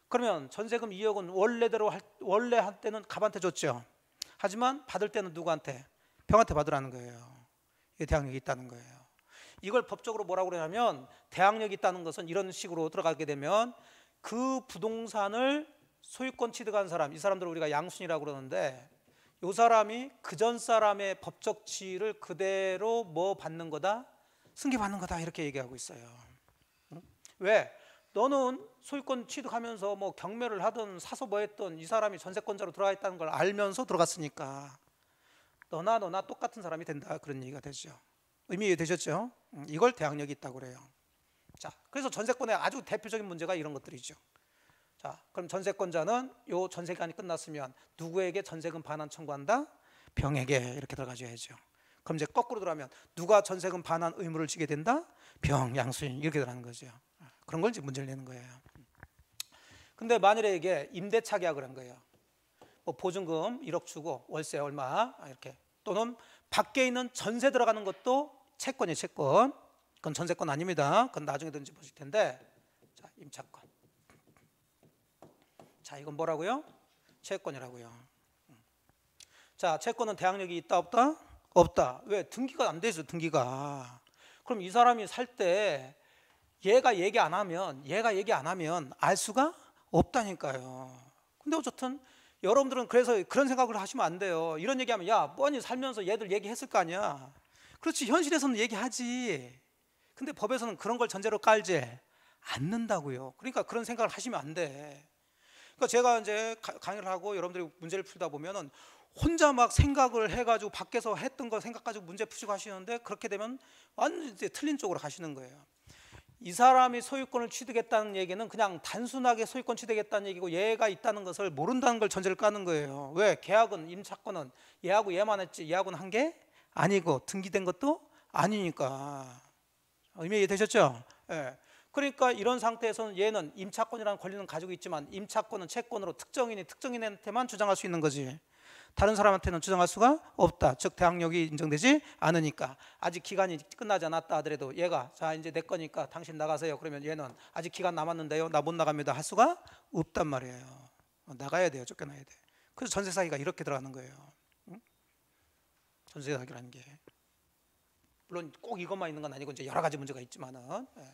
그러면 전세금 2억은 원래대로 할, 원래 한 때는 갑한테 줬죠. 하지만 받을 때는 누구한테? 병한테 받으라는 거예요. 이게 대항력이 있다는 거예요. 이걸 법적으로 뭐라고 그러냐면 대항력이 있다는 것은 이런 식으로 들어가게 되면 그 부동산을 소유권 취득한 사람, 이 사람들을 우리가 양순이라고 그러는데 이 사람이 그 전 사람의 법적 지위를 그대로 뭐 받는 거다? 승계받는 거다 이렇게 얘기하고 있어요. 왜? 너는 소유권 취득하면서 뭐 경매를 하든 사서 뭐 했든 이 사람이 전세권자로 들어가 있다는 걸 알면서 들어갔으니까 너나 너나 똑같은 사람이 된다 그런 얘기가 되죠. 의미 되셨죠? 음, 이걸 대항력이 있다고 그래요. 자, 그래서 전세권의 아주 대표적인 문제가 이런 것들이죠. 자, 그럼 전세권자는 요 전세기간이 끝났으면 누구에게 전세금 반환 청구한다? 병에게 이렇게 들어가줘야죠. 그럼 이제 거꾸로 들어가면 누가 전세금 반환 의무를 지게 된다? 병, 양수인 이렇게 들어가는 거죠. 그런 걸 이제 문제를 내는 거예요. 근데 만일에 이게 임대차 계약을 한 거예요. 뭐 보증금 1억 주고 월세 얼마 이렇게 또는 밖에 있는 전세 들어가는 것도 채권이 채권. 그건 전세권 아닙니다. 그건 나중에든지 보실 텐데. 자, 임차권. 자, 이건 뭐라고요? 채권이라고요. 자, 채권은 대항력이 있다 없다? 없다. 왜? 등기가 안 되죠, 등기가. 그럼 이 사람이 살때 얘가 얘기 안 하면 얘가 얘기 안 하면 알 수가 없다니까요. 근데 어쨌든 여러분들은 그래서 그런 생각을 하시면 안 돼요. 이런 얘기하면 야 뻔히 살면서 얘들 얘기했을 거 아니야. 그렇지 현실에서는 얘기하지. 근데 법에서는 그런 걸 전제로 깔지 않는다고요. 그러니까 그런 생각을 하시면 안 돼. 그러니까 제가 이제 강의를 하고 여러분들이 문제를 풀다 보면은 혼자 막 생각을 해가지고 밖에서 했던 거 생각 가지고 문제 푸시고 하시는데 그렇게 되면 완전 히 틀린 쪽으로 가시는 거예요. 이 사람이 소유권을 취득했다는 얘기는 그냥 단순하게 소유권 취득했다는 얘기고 예가 있다는 것을 모른다는 걸 전제를 까는 거예요. 왜? 계약은 임차권은 예하고예만 했지 예하고는한게 아니고 등기된 것도 아니니까. 의미 이되셨죠 예. 그러니까 이런 상태에서는 얘는 임차권이라는 권리는 가지고 있지만 임차권은 채권으로 특정인이 특정인한테만 주장할 수 있는 거지. 다른 사람한테는 주장할 수가 없다. 즉 대항력이 인정되지 않으니까 아직 기간이 끝나지 않았다 하더라도 얘가 자 이제 내 거니까 당신 나가세요. 그러면 얘는 아직 기간 남았는데요. 나 못 나갑니다. 할 수가 없단 말이에요. 어, 나가야 돼요. 쫓겨나야 돼. 그래서 전세 사기가 이렇게 들어가는 거예요. 응? 전세 사기라는 게 물론 꼭 이것만 있는 건 아니고 이제 여러 가지 문제가 있지만은. 예.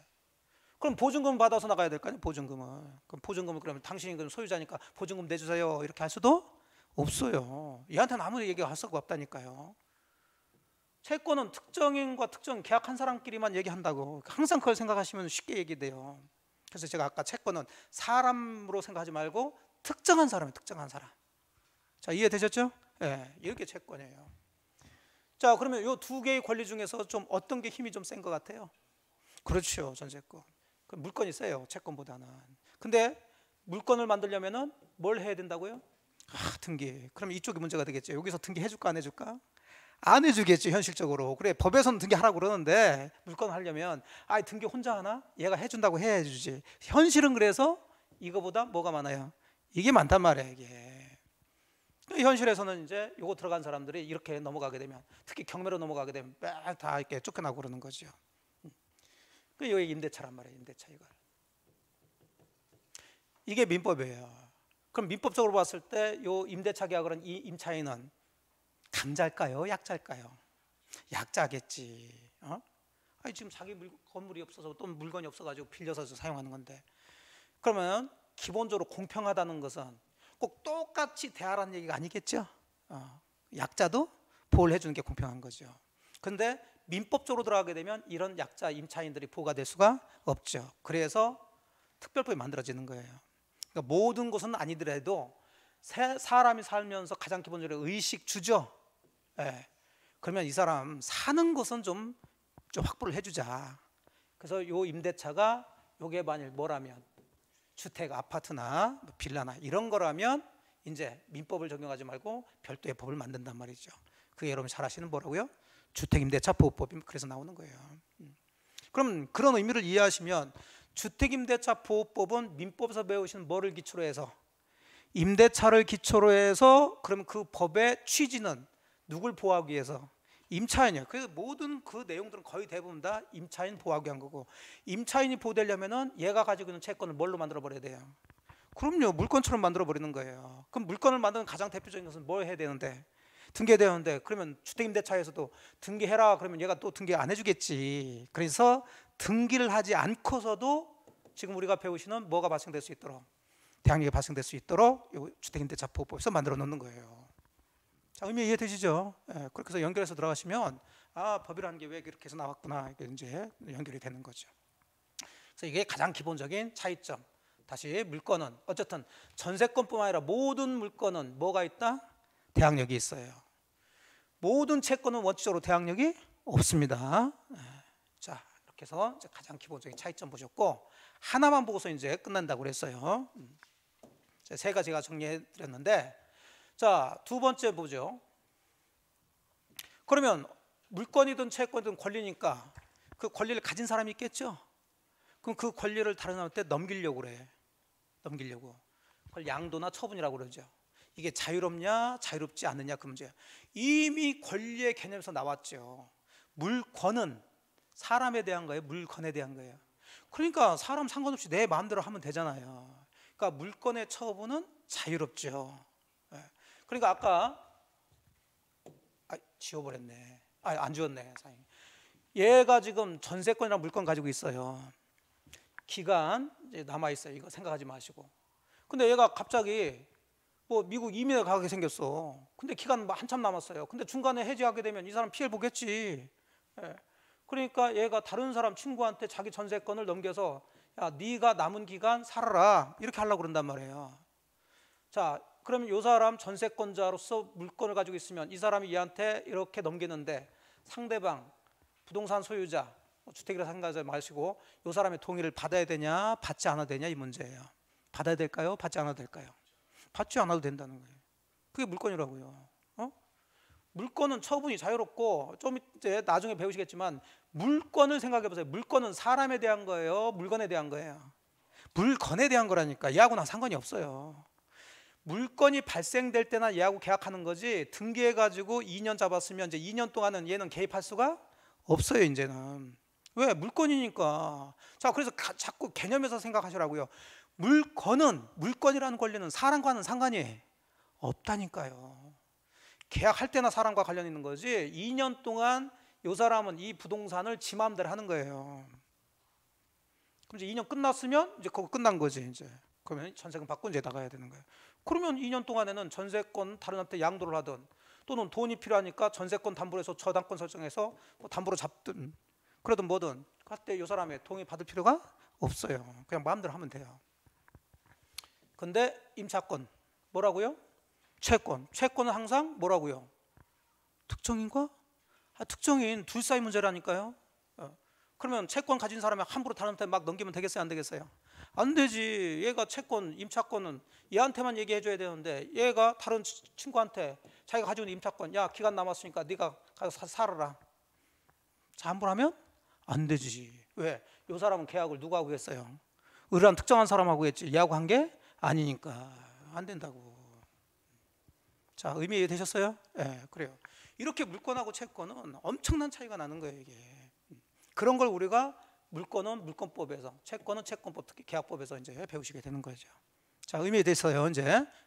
그럼 보증금 받아서 나가야 될거 아니에요 보증금은 그럼 보증금을 그러면 당신이 그럼 소유자니까 보증금 내주세요 이렇게 할 수도 없어요. 얘한테는 아무 얘기할 수가 없다니까요. 채권은 특정인과 특정 계약한 사람끼리만 얘기한다고 항상 그걸 생각하시면 쉽게 얘기돼요. 그래서 제가 아까 채권은 사람으로 생각하지 말고 특정한 사람이 특정한 사람. 자 이해되셨죠? 예, 네, 이렇게 채권이에요. 자 그러면 이 두 개의 권리 중에서 좀 어떤 게 힘이 좀 센 것 같아요? 그렇죠, 전세권. 그 물건이 세요, 채권보다는. 근데 물건을 만들려면은 뭘 해야 된다고요? 아, 등기. 그럼 이쪽이 문제가 되겠죠. 여기서 등기 해줄까 안 해줄까? 안 해주겠지 현실적으로. 그래 법에서는 등기 하라고 그러는데 물건 하려면 아 등기 혼자 하나? 얘가 해준다고 해주지. 현실은 그래서 이거보다 뭐가 많아요? 이게 많단 말이야 이게. 그 현실에서는 이제 요거 들어간 사람들이 이렇게 넘어가게 되면 특히 경매로 넘어가게 되면 막다 이렇게 쫓겨나고 그러는 거죠. 음. 그 여기 임대차란 말이에요 임대차 이걸. 이게 민법이에요. 그럼 민법적으로 봤을 때요 임대차 계약을 이 임차인은 감자일까요? 약자일까요? 약자겠지. 어? 아니 지금 자기 물, 건물이 없어서 또 물건이 없어가지고 빌려서 사용하는 건데 그러면 기본적으로 공평하다는 것은 꼭 똑같이 대하라는 얘기가 아니겠죠. 어, 약자도 보호를 해주는 게 공평한 거죠. 근데 민법적으로 들어가게 되면 이런 약자 임차인들이 보호가 될 수가 없죠. 그래서 특별법이 만들어지는 거예요. 그러니까 모든 것은 아니더라도 사람이 살면서 가장 기본적으로 의식주죠. 예. 그러면 이 사람 사는 것은 좀, 좀 확보를 해주자. 그래서 요 임대차가 요게 만일 뭐라면 주택 아파트나 뭐 빌라나 이런 거라면 이제 민법을 적용하지 말고 별도의 법을 만든단 말이죠. 그 여러분 잘 아시는 뭐라고요? 주택임대차 보호법이 그래서 나오는 거예요. 음. 그럼 그런 의미를 이해하시면 주택임대차 보호법은 민법에서 배우신 뭐를 기초로 해서 임대차를 기초로 해서 그럼 그 법의 취지는 누굴 보호하기 위해서 임차인이요. 그래서 모든 그 내용들은 거의 대부분 다 임차인 보호하기 위한 거고 임차인이 보호되려면은 얘가 가지고 있는 채권을 뭘로 만들어 버려야 돼요. 그럼요 물건처럼 만들어 버리는 거예요. 그럼 물건을 만드는 가장 대표적인 것은 뭘 해야 되는데 등기해야되는데 그러면 주택임대차에서도 등기해라 그러면 얘가 또 등기 안 해주겠지. 그래서 등기를 하지 않고서도 지금 우리가 배우시는 뭐가 발생될 수 있도록 대항력이 발생될 수 있도록 주택임대차 보호법에서 만들어 놓는 거예요. 자, 의미 이해되시죠? 예, 그렇게 해서 연결해서 들어가시면 아 법이라는 게왜 그렇게 해서 나왔구나 이게 이제 연결이 되는 거죠. 그래서 이게 가장 기본적인 차이점. 다시 물건은 어쨌든 전세권뿐만 아니라 모든 물건은 뭐가 있다? 대항력이 있어요. 모든 채권은 원칙적으로 대항력이 없습니다. 예, 자, 이렇게 해서 가장 기본적인 차이점 보셨고 하나만 보고서 이제 끝난다고 그랬어요. 음. 세 가지가 정리해 드렸는데 자, 두 번째 보죠. 그러면 물건이든 채권이든 권리니까 그 권리를 가진 사람이 있겠죠. 그럼 그 권리를 다른 사람한테 넘기려고 그래. 넘기려고. 그걸 양도나 처분이라고 그러죠. 이게 자유롭냐 자유롭지 않느냐 그문제 이미 권리의 개념에서 나왔죠. 물권은 사람에 대한 거예요, 물건에 대한 거예요. 그러니까 사람 상관없이 내 마음대로 하면 되잖아요. 그러니까 물건의 처분은 자유롭죠. 예. 그러니까 아까 아, 지워버렸네. 아, 안 지웠네. 사장님. 얘가 지금 전세권이랑 물건 가지고 있어요. 기간 남아 있어요. 이거 생각하지 마시고. 근데 얘가 갑자기 뭐 미국 이민을 가게 생겼어. 근데 기간 한참 남았어요. 근데 중간에 해지하게 되면 이 사람 피해 보겠지. 예. 그러니까 얘가 다른 사람 친구한테 자기 전세권을 넘겨서 야 네가 남은 기간 살아라 이렇게 하려고 그런단 말이에요. 자 그러면 요 사람 전세권자로서 물건을 가지고 있으면 이 사람이 얘한테 이렇게 넘기는데 상대방 부동산 소유자 뭐 주택이라 생각하지 마시고 요 사람의 동의를 받아야 되냐 받지 않아도 되냐 이 문제예요. 받아야 될까요? 받지 않아도 될까요? 받지 않아도 된다는 거예요. 그게 물건이라고요. 물건은 처분이 자유롭고 좀 이제 나중에 배우시겠지만 물건을 생각해 보세요. 물건은 사람에 대한 거예요. 물건에 대한 거예요. 물건에 대한 거라니까 얘하고는 상관이 없어요. 물건이 발생될 때나 얘하고 계약하는 거지 등기해 가지고 2년 잡았으면 이제 2년 동안은 얘는 개입할 수가 없어요. 이제는 왜 물건이니까. 자 그래서 가, 자꾸 개념에서 생각하시라고요. 물건은 물건이라는 권리는 사람과는 상관이 없다니까요. 계약할 때나 사람과 관련 있는 거지 2년 동안 이 사람은 이 부동산을 지 마음대로 하는 거예요. 그럼 이제 2년 끝났으면 이제 그거 끝난 거지 이제. 그러면 전세금 받고 이제 나가야 되는 거예요. 그러면 2년 동안에는 전세권 다른 한테 양도를 하든 또는 돈이 필요하니까 전세권 담보해서 저당권 설정해서 뭐 담보로 잡든 그러든 뭐든 그때 이 사람의 동의 받을 필요가 없어요. 그냥 마음대로 하면 돼요. 근데 임차권 뭐라고요? 채권. 채권은 항상 뭐라고요? 특정인과 아, 특정인 둘 사이 문제라니까요. 어. 그러면 채권 가진 사람이 함부로 다른 사한테막 넘기면 되겠어요? 안 되겠어요? 안 되지. 얘가 채권, 임차권은 얘한테만 얘기해 줘야 되는데 얘가 다른 친구한테 자기가 가지고 있는 임차권 야 기간 남았으니까 네가 가서 살아라. 자, 함부로 하면 안 되지. 왜? 요 사람은 계약을 누가 하고 했어요? 의뢰한 특정한 사람하고 했지. 얘하고 한 게 아니니까 안 된다고. 자, 의미 이해되셨어요? 예, 네, 그래요. 이렇게 물권하고 채권은 엄청난 차이가 나는 거예요, 이게. 그런 걸 우리가 물권은 물권법에서, 채권은 채권법, 특히 계약법에서 이제 배우시게 되는 거죠. 자, 의미 이해되요 이제.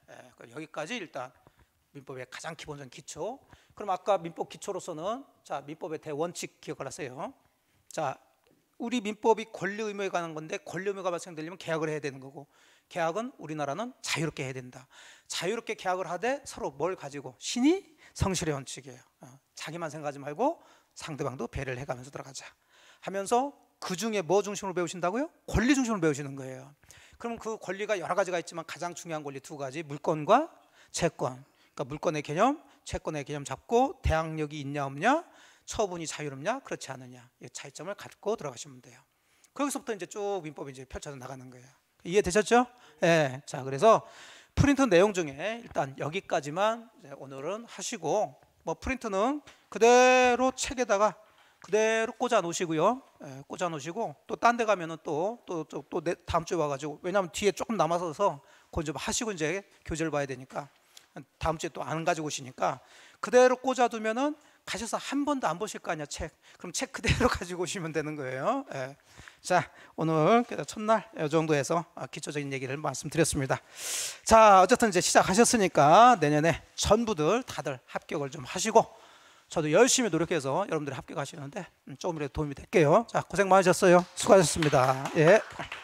네, 여기까지 일단 민법의 가장 기본적인 기초. 그럼 아까 민법 기초로서는 자, 민법의 대원칙 기억을 하세요. 자, 우리 민법이 권리 의무에 관한 건데 권리 의무가 발생되려면 계약을 해야 되는 거고 계약은 우리나라는 자유롭게 해야 된다. 자유롭게 계약을 하되 서로 뭘 가지고 신이 성실의 원칙이에요. 어, 자기만 생각하지 말고 상대방도 배를 려 해가면서 들어가자. 하면서 그 중에 뭐 중심으로 배우신다고요? 권리 중심으로 배우시는 거예요. 그러면그 권리가 여러 가지가 있지만 가장 중요한 권리 두 가지 물권과 채권. 그러니까 물권의 개념, 채권의 개념 잡고 대항력이 있냐 없냐, 처분이 자유롭냐, 그렇지 않느냐 이 차이점을 갖고 들어가시면 돼요. 거기서부터 이제 쭉 민법이 이제 펼쳐져 나가는 거예요. 이해되셨죠? 예. 네. 자, 그래서 프린터 내용 중에 일단 여기까지만 오늘은 하시고 뭐 프린트는 그대로 책에다가 그대로 꽂아 놓으시고요. 예, 꽂아 놓으시고 또 딴 데 가면은 또 또 또 또 다음 주에 와가지고 왜냐면 뒤에 조금 남아서서 그건 좀 하시고 이제 교재를 봐야 되니까 다음 주에 또 안 가지고 오시니까 그대로 꽂아두면은 가셔서 한 번도 안 보실 거 아니야 책. 그럼 책 그대로 가지고 오시면 되는 거예요. 예. 자 오늘 첫날 이 정도에서 기초적인 얘기를 말씀드렸습니다. 자 어쨌든 이제 시작하셨으니까 내년에 전부들 다들 합격을 좀 하시고 저도 열심히 노력해서 여러분들이 합격하시는데 음, 조금이라도 도움이 될게요. 자 고생 많으셨어요. 수고하셨습니다. 예.